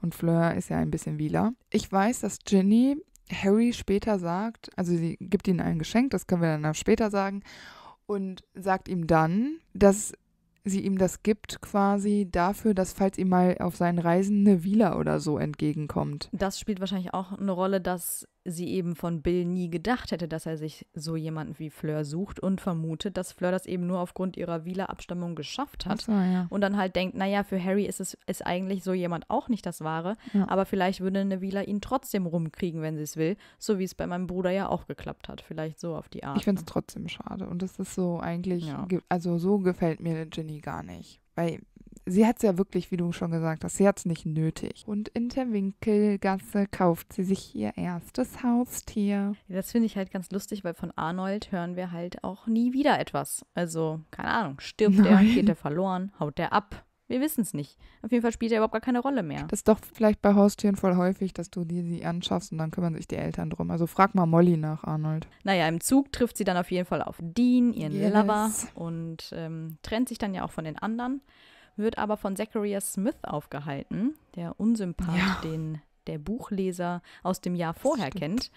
Und Fleur ist ja ein bisschen Wieler. Ich weiß, dass Ginny Harry später sagt, also sie gibt ihm ein Geschenk, das können wir dann später sagen, und sagt ihm dann, dass sie ihm das gibt, quasi dafür, dass falls ihm mal auf seinen Reisen eine Vila oder so entgegenkommt. Das spielt wahrscheinlich auch eine Rolle, dass sie eben von Bill nie gedacht hätte, dass er sich so jemanden wie Fleur sucht und vermutet, dass Fleur das eben nur aufgrund ihrer Wieler Abstammung geschafft hat. So, ja. Und dann halt denkt, naja, für Harry ist es ist eigentlich so jemand auch nicht das Wahre, ja. aber vielleicht würde eine Wieler ihn trotzdem rumkriegen, wenn sie es will, so wie es bei meinem Bruder ja auch geklappt hat. Vielleicht so auf die Art. Ich finde ne? es trotzdem schade und das ist so eigentlich, ja. also so gefällt mir Ginny gar nicht, weil sie hat es ja wirklich, wie du schon gesagt hast, sie hat es nicht nötig. Und in der Winkelgasse kauft sie sich ihr erstes Haustier. Das finde ich halt ganz lustig, weil von Arnold hören wir halt auch nie wieder etwas. Also, keine Ahnung, stirbt Nein. er, geht er verloren, haut er ab. Wir wissen es nicht. Auf jeden Fall spielt er überhaupt gar keine Rolle mehr. Das ist doch vielleicht bei Haustieren voll häufig, dass du dir die anschaffst und dann kümmern sich die Eltern drum. Also frag mal Molly nach, Arnold. Naja, im Zug trifft sie dann auf jeden Fall auf Dean, ihren yes. Lover, und ähm, trennt sich dann ja auch von den anderen wird aber von Zacharias Smith aufgehalten, der Unsympath, ja. den der Buchleser aus dem Jahr vorher kennt,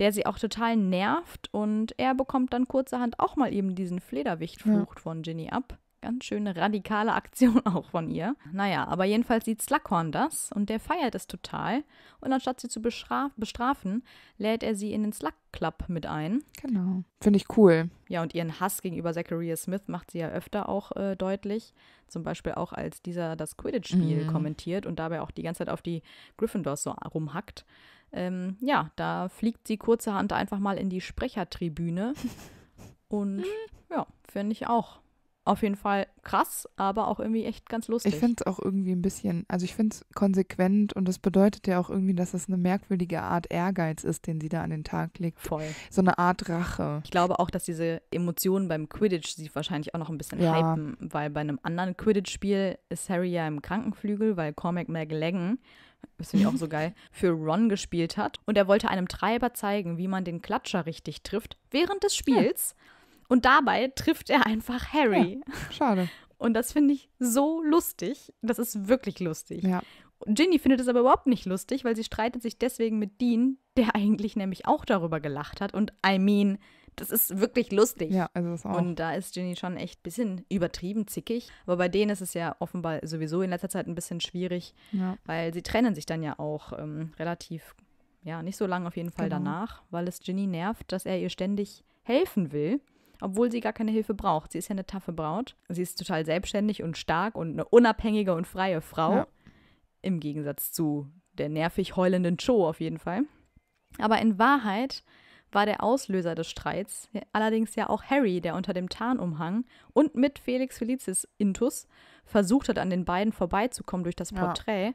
der sie auch total nervt und er bekommt dann kurzerhand auch mal eben diesen Flederwichtflucht ja. von Ginny ab. Ganz schöne radikale Aktion [laughs] auch von ihr. Naja, aber jedenfalls sieht Slughorn das und der feiert es total. Und anstatt sie zu bestrafen, lädt er sie in den Slug Club mit ein. Genau. Finde ich cool. Ja, und ihren Hass gegenüber Zachariah Smith macht sie ja öfter auch äh, deutlich. Zum Beispiel auch, als dieser das Quidditch-Spiel mm. kommentiert und dabei auch die ganze Zeit auf die Gryffindors so rumhackt. Ähm, ja, da fliegt sie kurzerhand einfach mal in die Sprechertribüne. [laughs] und ja, finde ich auch auf jeden Fall krass, aber auch irgendwie echt ganz lustig. Ich finde es auch irgendwie ein bisschen, also ich finde es konsequent und das bedeutet ja auch irgendwie, dass es eine merkwürdige Art Ehrgeiz ist, den sie da an den Tag legt. Voll. So eine Art Rache. Ich glaube auch, dass diese Emotionen beim Quidditch sie wahrscheinlich auch noch ein bisschen ja. hypen, weil bei einem anderen Quidditch-Spiel ist Harry ja im Krankenflügel, weil Cormac McLaggen das finde ich auch so geil, [laughs] für Ron gespielt hat. Und er wollte einem Treiber zeigen, wie man den Klatscher richtig trifft, während des Spiels. Ja. Und dabei trifft er einfach Harry. Ja, schade. Und das finde ich so lustig. Das ist wirklich lustig. Ja. Ginny findet es aber überhaupt nicht lustig, weil sie streitet sich deswegen mit Dean, der eigentlich nämlich auch darüber gelacht hat. Und I mean, das ist wirklich lustig. Ja, also ist auch. Und da ist Ginny schon echt ein bisschen übertrieben zickig. Aber bei denen ist es ja offenbar sowieso in letzter Zeit ein bisschen schwierig, ja. weil sie trennen sich dann ja auch ähm, relativ, ja, nicht so lange auf jeden Fall genau. danach, weil es Ginny nervt, dass er ihr ständig helfen will obwohl sie gar keine Hilfe braucht. Sie ist ja eine taffe Braut. Sie ist total selbstständig und stark und eine unabhängige und freie Frau. Ja. Im Gegensatz zu der nervig heulenden Cho auf jeden Fall. Aber in Wahrheit war der Auslöser des Streits allerdings ja auch Harry, der unter dem Tarnumhang und mit Felix Felicis Intus versucht hat, an den beiden vorbeizukommen durch das Porträt ja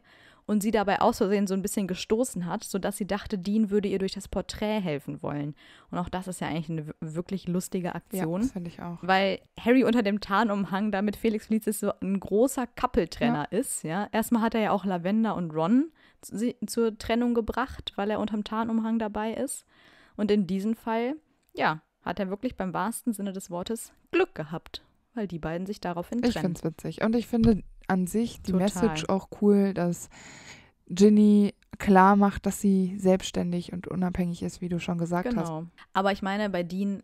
und sie dabei aus Versehen so ein bisschen gestoßen hat, sodass sie dachte, Dean würde ihr durch das Porträt helfen wollen. Und auch das ist ja eigentlich eine wirklich lustige Aktion. Ja, finde ich auch. Weil Harry unter dem Tarnumhang da mit Felix Felicis so ein großer Kappeltrenner ja. ist. Ja? Erstmal hat er ja auch Lavender und Ron zu, zur Trennung gebracht, weil er unterm Tarnumhang dabei ist. Und in diesem Fall, ja, hat er wirklich beim wahrsten Sinne des Wortes Glück gehabt, weil die beiden sich daraufhin trennen. Ich finde es witzig. Und ich finde, an sich die Total. Message auch cool, dass Ginny klar macht, dass sie selbstständig und unabhängig ist, wie du schon gesagt genau. hast. Genau. Aber ich meine, bei Dean,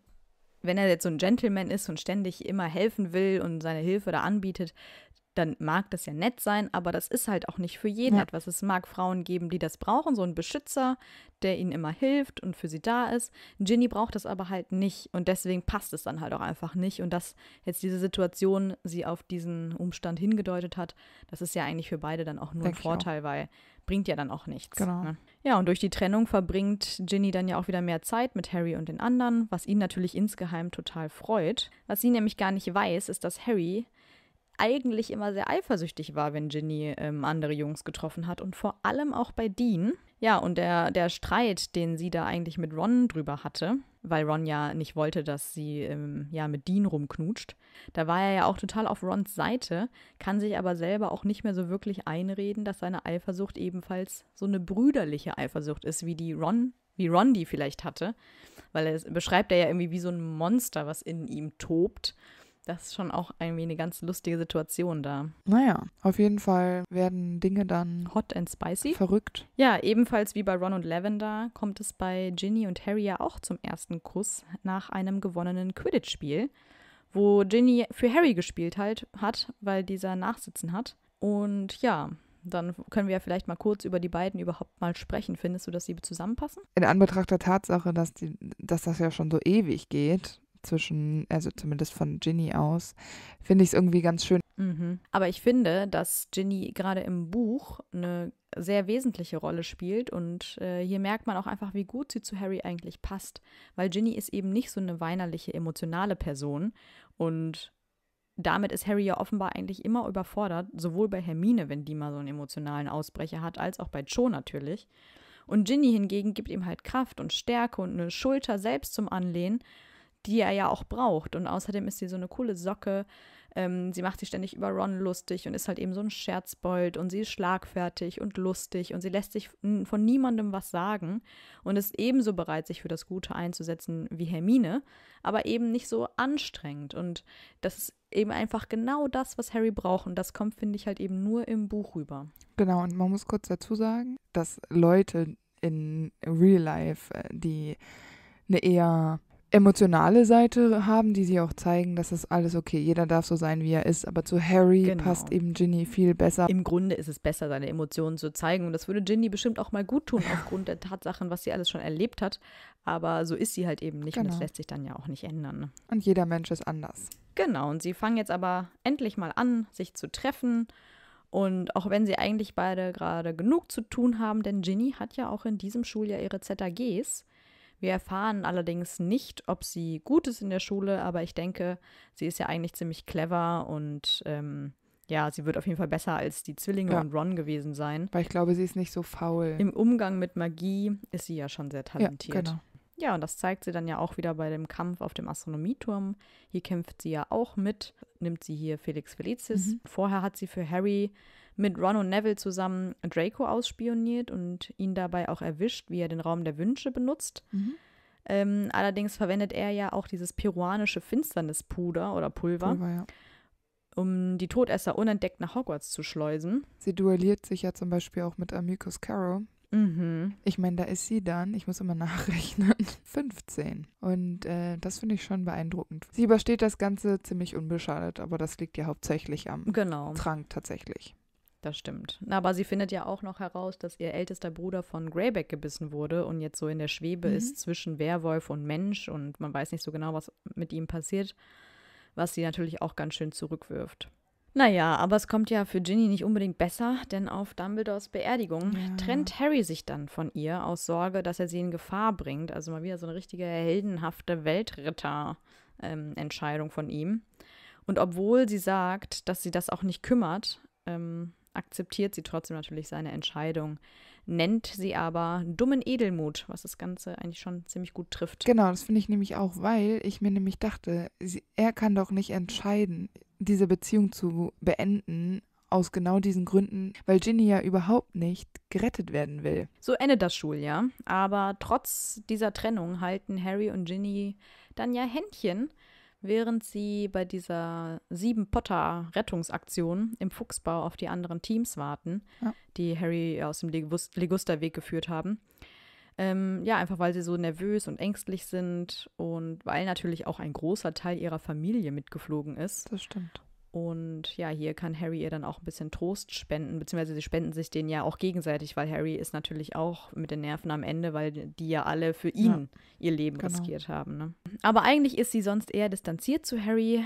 wenn er jetzt so ein Gentleman ist und ständig immer helfen will und seine Hilfe da anbietet, dann mag das ja nett sein, aber das ist halt auch nicht für jeden ja. etwas. Es mag Frauen geben, die das brauchen, so ein Beschützer, der ihnen immer hilft und für sie da ist. Ginny braucht das aber halt nicht und deswegen passt es dann halt auch einfach nicht. Und dass jetzt diese Situation sie auf diesen Umstand hingedeutet hat, das ist ja eigentlich für beide dann auch nur Denk ein Vorteil, weil bringt ja dann auch nichts. Genau. Ne? Ja, und durch die Trennung verbringt Ginny dann ja auch wieder mehr Zeit mit Harry und den anderen, was ihn natürlich insgeheim total freut. Was sie nämlich gar nicht weiß, ist, dass Harry eigentlich immer sehr eifersüchtig war, wenn Ginny ähm, andere Jungs getroffen hat und vor allem auch bei Dean. Ja, und der, der Streit, den sie da eigentlich mit Ron drüber hatte, weil Ron ja nicht wollte, dass sie ähm, ja mit Dean rumknutscht, da war er ja auch total auf Rons Seite, kann sich aber selber auch nicht mehr so wirklich einreden, dass seine Eifersucht ebenfalls so eine brüderliche Eifersucht ist, wie die Ron, wie Ron die vielleicht hatte, weil er beschreibt er ja irgendwie wie so ein Monster, was in ihm tobt das ist schon auch irgendwie eine ganz lustige Situation da. Naja, auf jeden Fall werden Dinge dann hot and spicy. Verrückt. Ja, ebenfalls wie bei Ron und Lavender kommt es bei Ginny und Harry ja auch zum ersten Kuss nach einem gewonnenen Quidditch-Spiel, wo Ginny für Harry gespielt halt hat, weil dieser Nachsitzen hat. Und ja, dann können wir ja vielleicht mal kurz über die beiden überhaupt mal sprechen. Findest du, dass sie zusammenpassen? In Anbetracht der Tatsache, dass, die, dass das ja schon so ewig geht, zwischen, also zumindest von Ginny aus, finde ich es irgendwie ganz schön. Mhm. Aber ich finde, dass Ginny gerade im Buch eine sehr wesentliche Rolle spielt und äh, hier merkt man auch einfach, wie gut sie zu Harry eigentlich passt, weil Ginny ist eben nicht so eine weinerliche, emotionale Person und damit ist Harry ja offenbar eigentlich immer überfordert, sowohl bei Hermine, wenn die mal so einen emotionalen Ausbrecher hat, als auch bei Cho natürlich. Und Ginny hingegen gibt ihm halt Kraft und Stärke und eine Schulter selbst zum Anlehnen die er ja auch braucht. Und außerdem ist sie so eine coole Socke. Ähm, sie macht sich ständig über Ron lustig und ist halt eben so ein Scherzbold und sie ist schlagfertig und lustig und sie lässt sich von niemandem was sagen und ist ebenso bereit, sich für das Gute einzusetzen wie Hermine, aber eben nicht so anstrengend. Und das ist eben einfach genau das, was Harry braucht. Und das kommt, finde ich, halt eben nur im Buch rüber. Genau, und man muss kurz dazu sagen, dass Leute in Real Life, äh, die eine eher emotionale Seite haben, die sie auch zeigen, dass es alles okay, jeder darf so sein, wie er ist, aber zu Harry genau. passt eben Ginny viel besser. Im Grunde ist es besser, seine Emotionen zu zeigen und das würde Ginny bestimmt auch mal gut tun [laughs] aufgrund der Tatsachen, was sie alles schon erlebt hat, aber so ist sie halt eben nicht genau. und das genau. lässt sich dann ja auch nicht ändern. Ne? Und jeder Mensch ist anders. Genau, und sie fangen jetzt aber endlich mal an, sich zu treffen. Und auch wenn sie eigentlich beide gerade genug zu tun haben, denn Ginny hat ja auch in diesem Schuljahr ihre ZAGs, wir erfahren allerdings nicht, ob sie gut ist in der Schule, aber ich denke, sie ist ja eigentlich ziemlich clever und ähm, ja, sie wird auf jeden Fall besser als die Zwillinge ja. und Ron gewesen sein. Weil ich glaube, sie ist nicht so faul. Im Umgang mit Magie ist sie ja schon sehr talentiert. Ja, genau. Ja, und das zeigt sie dann ja auch wieder bei dem Kampf auf dem Astronomieturm. Hier kämpft sie ja auch mit, nimmt sie hier Felix Felicis. Mhm. Vorher hat sie für Harry mit Ron und Neville zusammen Draco ausspioniert und ihn dabei auch erwischt, wie er den Raum der Wünsche benutzt. Mhm. Ähm, allerdings verwendet er ja auch dieses peruanische Finsternispuder oder Pulver, Pulver ja. um die Todesser unentdeckt nach Hogwarts zu schleusen. Sie duelliert sich ja zum Beispiel auch mit Amicus Caro. Mhm. Ich meine, da ist sie dann, ich muss immer [laughs] nachrechnen, 15. Und äh, das finde ich schon beeindruckend. Sie übersteht das Ganze ziemlich unbeschadet, aber das liegt ja hauptsächlich am genau. Trank tatsächlich. Das stimmt. aber sie findet ja auch noch heraus, dass ihr ältester Bruder von Greyback gebissen wurde und jetzt so in der Schwebe mhm. ist zwischen Werwolf und Mensch und man weiß nicht so genau, was mit ihm passiert, was sie natürlich auch ganz schön zurückwirft. Naja, aber es kommt ja für Ginny nicht unbedingt besser, denn auf Dumbledores Beerdigung ja. trennt Harry sich dann von ihr aus Sorge, dass er sie in Gefahr bringt. Also mal wieder so eine richtige heldenhafte Weltritter-Entscheidung ähm, von ihm. Und obwohl sie sagt, dass sie das auch nicht kümmert, ähm, akzeptiert sie trotzdem natürlich seine Entscheidung, nennt sie aber dummen Edelmut, was das Ganze eigentlich schon ziemlich gut trifft. Genau, das finde ich nämlich auch, weil ich mir nämlich dachte, sie, er kann doch nicht entscheiden, diese Beziehung zu beenden, aus genau diesen Gründen, weil Ginny ja überhaupt nicht gerettet werden will. So endet das Schuljahr, aber trotz dieser Trennung halten Harry und Ginny dann ja Händchen während sie bei dieser sieben Potter-Rettungsaktion im Fuchsbau auf die anderen Teams warten, ja. die Harry aus dem Legust Legusterweg geführt haben. Ähm, ja, einfach weil sie so nervös und ängstlich sind und weil natürlich auch ein großer Teil ihrer Familie mitgeflogen ist. Das stimmt. Und ja, hier kann Harry ihr dann auch ein bisschen Trost spenden, beziehungsweise sie spenden sich den ja auch gegenseitig, weil Harry ist natürlich auch mit den Nerven am Ende, weil die ja alle für ihn ja, ihr Leben genau. riskiert haben. Ne? Aber eigentlich ist sie sonst eher distanziert zu Harry,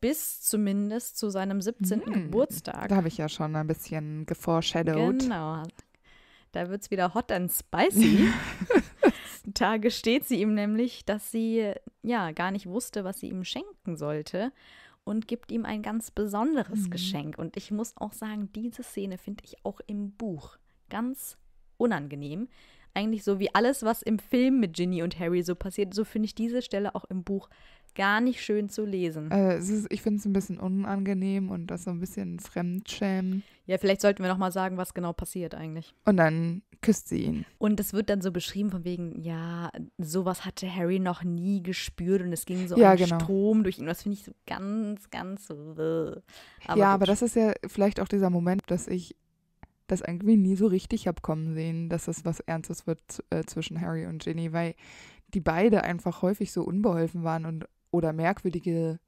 bis zumindest zu seinem 17. Hm, Geburtstag. Da habe ich ja schon ein bisschen geforeshadowed. Genau. Da wird es wieder hot and spicy. [laughs] Tage gesteht sie ihm nämlich, dass sie ja gar nicht wusste, was sie ihm schenken sollte und gibt ihm ein ganz besonderes mhm. Geschenk. Und ich muss auch sagen, diese Szene finde ich auch im Buch ganz unangenehm. Eigentlich so wie alles, was im Film mit Ginny und Harry so passiert, so finde ich diese Stelle auch im Buch gar nicht schön zu lesen. Also ist, ich finde es ein bisschen unangenehm und das so ein bisschen Fremdschämen. Ja, vielleicht sollten wir nochmal sagen, was genau passiert eigentlich. Und dann küsst sie ihn. Und es wird dann so beschrieben von wegen, ja, sowas hatte Harry noch nie gespürt und es ging so ja, ein genau. Strom durch ihn. Das finde ich so ganz, ganz aber Ja, aber das ist ja vielleicht auch dieser Moment, dass ich das irgendwie nie so richtig habe kommen sehen, dass das was Ernstes wird äh, zwischen Harry und Ginny, weil die beide einfach häufig so unbeholfen waren und oder merkwürdige,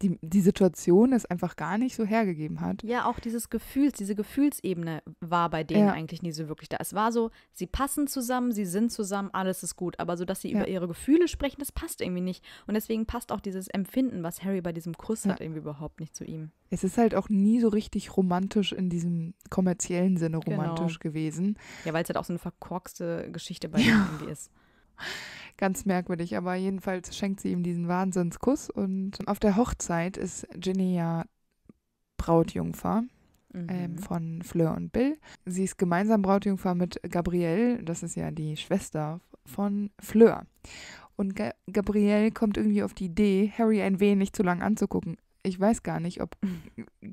die, die Situation es einfach gar nicht so hergegeben hat. Ja, auch dieses Gefühls, diese Gefühlsebene war bei denen ja. eigentlich nie so wirklich da. Es war so, sie passen zusammen, sie sind zusammen, alles ist gut. Aber so, dass sie ja. über ihre Gefühle sprechen, das passt irgendwie nicht. Und deswegen passt auch dieses Empfinden, was Harry bei diesem Kuss ja. hat, irgendwie überhaupt nicht zu ihm. Es ist halt auch nie so richtig romantisch in diesem kommerziellen Sinne genau. romantisch genau. gewesen. Ja, weil es halt auch so eine verkorkste Geschichte bei ja. denen irgendwie ist. [laughs] Ganz merkwürdig, aber jedenfalls schenkt sie ihm diesen Wahnsinnskuss und auf der Hochzeit ist Ginny ja Brautjungfer. Ähm, mhm. Ähm, von Fleur und Bill. Sie ist gemeinsam Brautjungfer mit Gabrielle, das ist ja die Schwester von Fleur. Und Ga Gabrielle kommt irgendwie auf die Idee, Harry ein wenig zu lang anzugucken, ich weiß gar nicht, ob,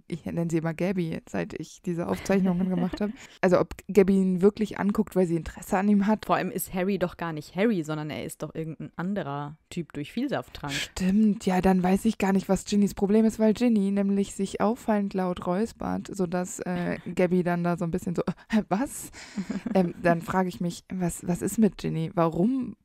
ich nenne sie immer Gabby, seit ich diese Aufzeichnungen gemacht habe. [laughs] Also ob Gabby ihn wirklich anguckt, weil sie Interesse an ihm hat. Vor allem ist Harry doch gar nicht Harry, sondern er ist doch irgendein anderer Typ durch Vielsafttrank. Stimmt, ja, dann weiß ich gar nicht, was Ginnys Problem ist, weil Ginny nämlich sich auffallend laut räuspert, sodass äh, Gabby dann da so ein bisschen so, [laughs] äh, was? [laughs] ähm, dann frage ich mich, was, was ist mit Ginny? Warum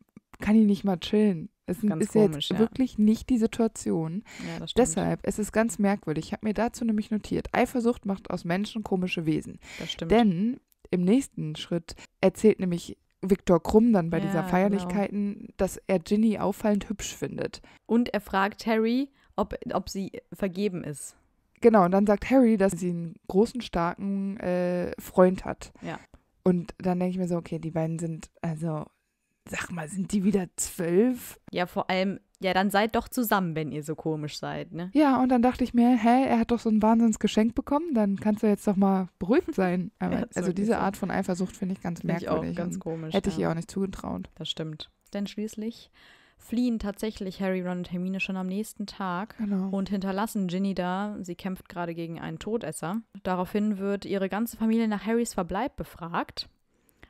kann ich nicht mal chillen. Es ganz ist komisch, jetzt ja. wirklich nicht die Situation. Ja, Deshalb, es ist ganz merkwürdig. Ich habe mir dazu nämlich notiert, Eifersucht macht aus Menschen komische Wesen. Das stimmt. Denn im nächsten Schritt erzählt nämlich Viktor Krumm dann bei ja, dieser genau. Feierlichkeiten, genau. dass er Ginny auffallend hübsch findet. Und er fragt Harry, ob, ob sie vergeben ist. Genau, und dann sagt Harry, dass sie einen großen, starken äh, Freund hat. Ja. Und dann denke ich mir so, okay, die beiden sind, also Sag mal, sind die wieder zwölf? Ja, vor allem, ja, dann seid doch zusammen, wenn ihr so komisch seid, ne? Ja, und dann dachte ich mir, hä, er hat doch so ein Wahnsinnsgeschenk bekommen, dann kannst du jetzt doch mal beruhigt sein. [laughs] Aber, ja, also diese Art von Eifersucht finde ich ganz find merkwürdig. Ich auch ganz komisch. Hätte ich ja. ihr auch nicht zugetraut. Das stimmt. Denn schließlich fliehen tatsächlich Harry, Ron und Hermine schon am nächsten Tag genau. und hinterlassen Ginny da. Sie kämpft gerade gegen einen Todesser. Daraufhin wird ihre ganze Familie nach Harrys Verbleib befragt,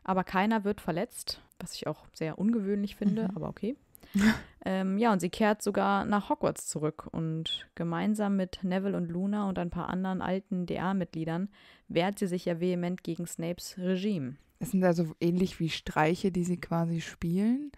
aber keiner wird verletzt was ich auch sehr ungewöhnlich finde, mhm. aber okay. [laughs] ähm, ja, und sie kehrt sogar nach Hogwarts zurück und gemeinsam mit Neville und Luna und ein paar anderen alten DA-Mitgliedern wehrt sie sich ja vehement gegen Snapes Regime. Es sind also ähnlich wie Streiche, die sie quasi spielen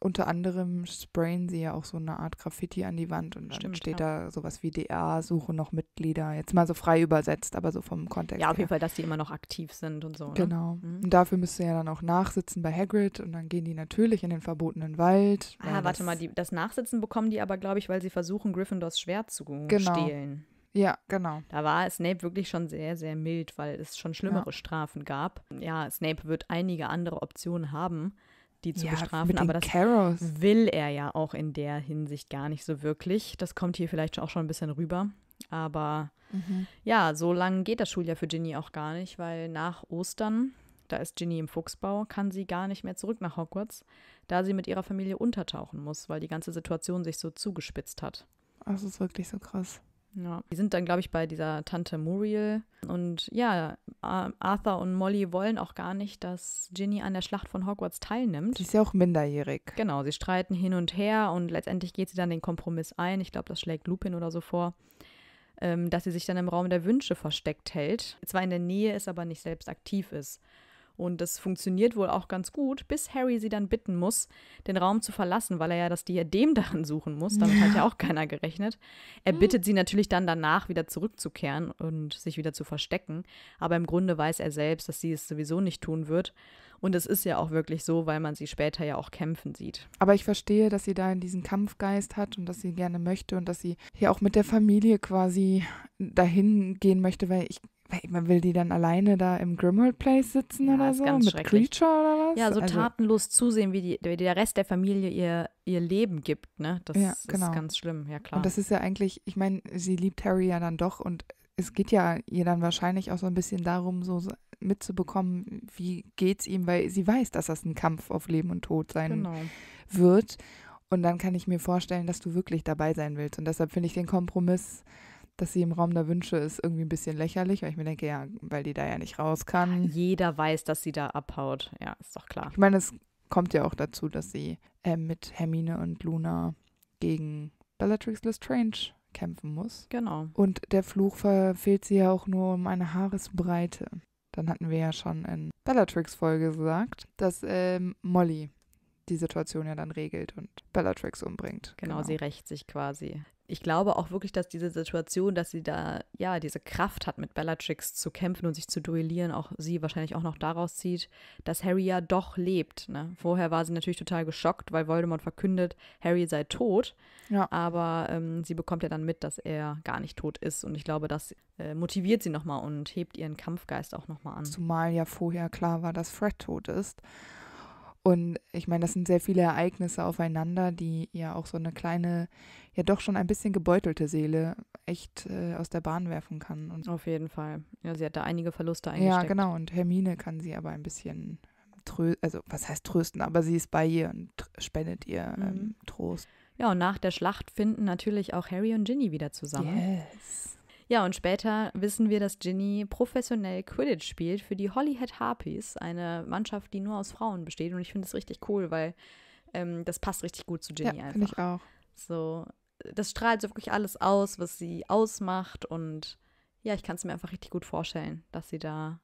unter anderem sprayen sie ja auch so eine Art Graffiti an die Wand und dann Stimmt, steht ja. da sowas wie DA, suche noch Mitglieder. Jetzt mal so frei übersetzt, aber so vom Kontext. Ja, auf jeden Fall, dass die immer noch aktiv sind und so. Ne? Genau. Ne? Mhm. Und dafür müsste ja dann auch nachsitzen bei Hagrid und dann gehen die natürlich in den verbotenen Wald. Ah, warte mal, die, das Nachsitzen bekommen die aber, glaube ich, weil sie versuchen, Gryffindors Schwert zu genau. stehlen. Ja, genau. Da war Snape wirklich schon sehr, sehr mild, weil es schon schlimmere ja. Strafen gab. Ja, Snape wird einige andere Optionen haben die zu ja, bestrafen. Aber das Karos. will er ja auch in der Hinsicht gar nicht so wirklich. Das kommt hier vielleicht auch schon ein bisschen rüber. Aber mhm. ja, so lange geht das Schuljahr für Ginny auch gar nicht, weil nach Ostern, da ist Ginny im Fuchsbau, kann sie gar nicht mehr zurück nach Hogwarts, da sie mit ihrer Familie untertauchen muss, weil die ganze Situation sich so zugespitzt hat. Das ist wirklich so krass. Ja. Die sind dann, glaube ich, bei dieser Tante Muriel. Und ja, Arthur und Molly wollen auch gar nicht, dass Ginny an der Schlacht von Hogwarts teilnimmt. Sie ist ja auch minderjährig. Genau, sie streiten hin und her und letztendlich geht sie dann den Kompromiss ein. Ich glaube, das schlägt Lupin oder so vor. Ähm, dass sie sich dann im Raum der Wünsche versteckt hält. Zwar in der Nähe ist, aber nicht selbst aktiv ist. Und das funktioniert wohl auch ganz gut, bis Harry sie dann bitten muss, den Raum zu verlassen, weil er ja das Diadem [laughs] darin suchen muss. Damit ja. hat ja auch keiner gerechnet. Er bittet sie natürlich dann danach wieder zurückzukehren und sich wieder zu verstecken. Aber im Grunde weiß er selbst, dass sie es sowieso nicht tun wird. Und es ist ja auch wirklich so, weil man sie später ja auch kämpfen sieht. Aber ich verstehe, dass sie da in diesen Kampfgeist hat und dass sie gerne möchte und dass sie hier auch mit der Familie quasi dahin gehen möchte, weil ich man will die dann alleine da im Grimhold Place sitzen ja, oder so? Ganz mit Creature oder was? Ja, so also, tatenlos zusehen, wie, die, wie, der Rest der Familie ihr, ihr Leben gibt, ne? Das ja, genau. ist ganz schlimm, ja klar. Und das ist ja eigentlich, ich meine, sie liebt Harry ja dann doch und es geht ja ihr dann wahrscheinlich auch so ein bisschen darum, so mitzubekommen, wie geht's ihm, weil sie weiß, dass das ein Kampf auf Leben und Tod sein genau. wird. Und dann kann ich mir vorstellen, dass du wirklich dabei sein willst. Und deshalb finde ich den Kompromiss dass sie im Raum der Wünsche ist irgendwie ein bisschen lächerlich, weil ich mir denke, ja, weil die da ja nicht raus kann. Jeder weiß, dass sie da abhaut. Ja, ist doch klar. Ich meine, es kommt ja auch dazu, dass sie äh, mit Hermine und Luna gegen Bellatrix Lestrange kämpfen muss. Genau. Und der Fluch verfehlt sie ja auch nur um eine Haaresbreite. Dann hatten wir ja schon in Bellatrix-Folge gesagt, dass ähm, Molly die Situation ja dann regelt und Bellatrix umbringt. Genau, genau, sie rächt sich quasi ich glaube auch wirklich, dass diese Situation, dass sie da ja diese Kraft hat, mit Bellatrix zu kämpfen und sich zu duellieren, auch sie wahrscheinlich auch noch daraus zieht, dass Harry ja doch lebt. Ne? Vorher war sie natürlich total geschockt, weil Voldemort verkündet, Harry sei tot. Ja. Aber ähm, sie bekommt ja dann mit, dass er gar nicht tot ist. Und ich glaube, das äh, motiviert sie nochmal und hebt ihren Kampfgeist auch nochmal an. Zumal ja vorher klar war, dass Fred tot ist. Und ich meine, das sind sehr viele Ereignisse aufeinander, die ja auch so eine kleine, ja doch schon ein bisschen gebeutelte Seele echt äh, aus der Bahn werfen kann. Und Auf jeden Fall. Ja, sie hat da einige Verluste eingesteckt. Ja, genau. Und Hermine kann sie aber ein bisschen trösten, also was heißt trösten, aber sie ist bei ihr und spendet ihr ähm, mhm. ähm, Trost. Ja, und nach der Schlacht finden natürlich auch Harry und Ginny wieder zusammen. Yes. Ja, und später wissen wir, dass Ginny professionell Quidditch spielt für die Hollyhead Harpies, eine Mannschaft, die nur aus Frauen besteht. Und ich finde es richtig cool, weil ähm, das passt richtig gut zu Ginny ja, einfach. Finde ich auch. So, das strahlt so wirklich alles aus, was sie ausmacht. Und ja, ich kann es mir einfach richtig gut vorstellen, dass sie da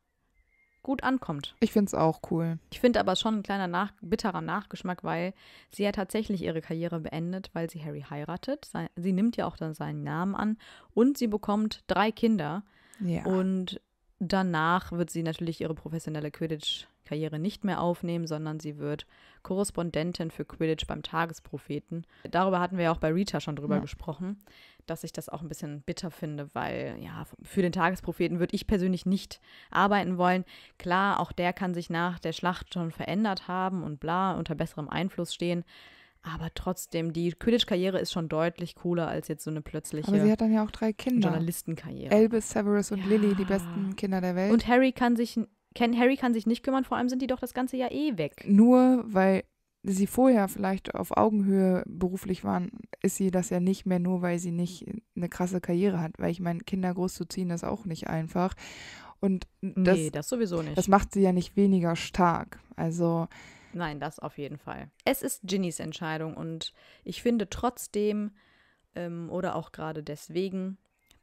gut ankommt. Ich finde es auch cool. Ich finde aber schon ein kleiner nach, bitterer Nachgeschmack, weil sie ja tatsächlich ihre Karriere beendet, weil sie Harry heiratet. Sie nimmt ja auch dann seinen Namen an und sie bekommt drei Kinder. Ja. Und danach wird sie natürlich ihre professionelle Quidditch Karriere nicht mehr aufnehmen, sondern sie wird Korrespondentin für Quidditch beim Tagespropheten. Darüber hatten wir ja auch bei Rita schon drüber ja. gesprochen, dass ich das auch ein bisschen bitter finde, weil ja, für den Tagespropheten würde ich persönlich nicht arbeiten wollen. Klar, auch der kann sich nach der Schlacht schon verändert haben und bla, unter besserem Einfluss stehen. Aber trotzdem, die Quidditch-Karriere ist schon deutlich cooler als jetzt so eine plötzliche. Aber sie hat dann ja auch drei Kinder. Journalistenkarriere. Elvis, Severus und ja. Lily, die besten Kinder der Welt. Und Harry kann sich Ken Harry kann sich nicht kümmern, vor allem sind die doch das ganze Jahr eh weg. Nur weil sie vorher vielleicht auf Augenhöhe beruflich waren, ist sie das ja nicht mehr nur, weil sie nicht eine krasse Karriere hat. Weil ich meine, Kinder großzuziehen ist auch nicht einfach. Und das, nee, das sowieso nicht. Das macht sie ja nicht weniger stark. Also. Nein, das auf jeden Fall. Es ist Ginnys Entscheidung und ich finde trotzdem ähm, oder auch gerade deswegen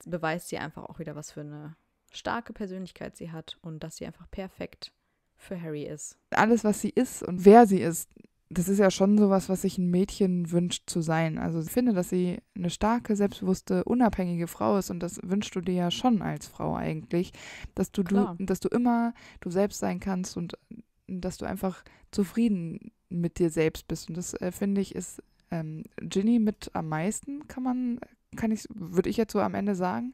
beweist sie einfach auch wieder, was für eine starke Persönlichkeit sie hat und dass sie einfach perfekt für Harry ist. Alles, was sie ist und wer sie ist, das ist ja schon sowas, was sich ein Mädchen wünscht zu sein. Also ich finde, dass sie eine starke, selbstbewusste, unabhängige Frau ist und das wünschst du dir ja schon als Frau eigentlich, dass du, du dass du immer du selbst sein kannst und dass du einfach zufrieden mit dir selbst bist und das äh, finde ich ist ähm, Ginny mit am meisten kann man kann ich, würde ich jetzt so am Ende sagen.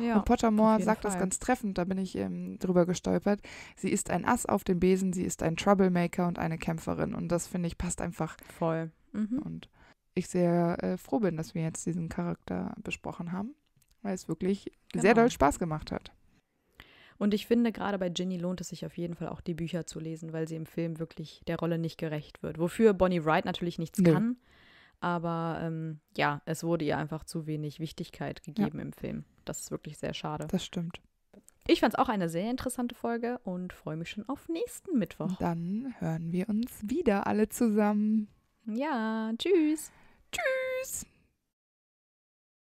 Ja, und Pottermore sagt Fall. das ganz treffend, da bin ich ähm, drüber gestolpert. Sie ist ein Ass auf dem Besen, sie ist ein Troublemaker und eine Kämpferin. Und das finde ich passt einfach. Voll. Mhm. Und ich sehr äh, froh bin, dass wir jetzt diesen Charakter besprochen haben, weil es wirklich genau. sehr doll Spaß gemacht hat. Und ich finde, gerade bei Ginny lohnt es sich auf jeden Fall auch, die Bücher zu lesen, weil sie im Film wirklich der Rolle nicht gerecht wird. Wofür Bonnie Wright natürlich nichts nee. kann. Aber ähm, ja, es wurde ihr einfach zu wenig Wichtigkeit gegeben ja. im Film. Das ist wirklich sehr schade. Das stimmt. Ich fand es auch eine sehr interessante Folge und freue mich schon auf nächsten Mittwoch. Dann hören wir uns wieder alle zusammen. Ja, tschüss. Tschüss.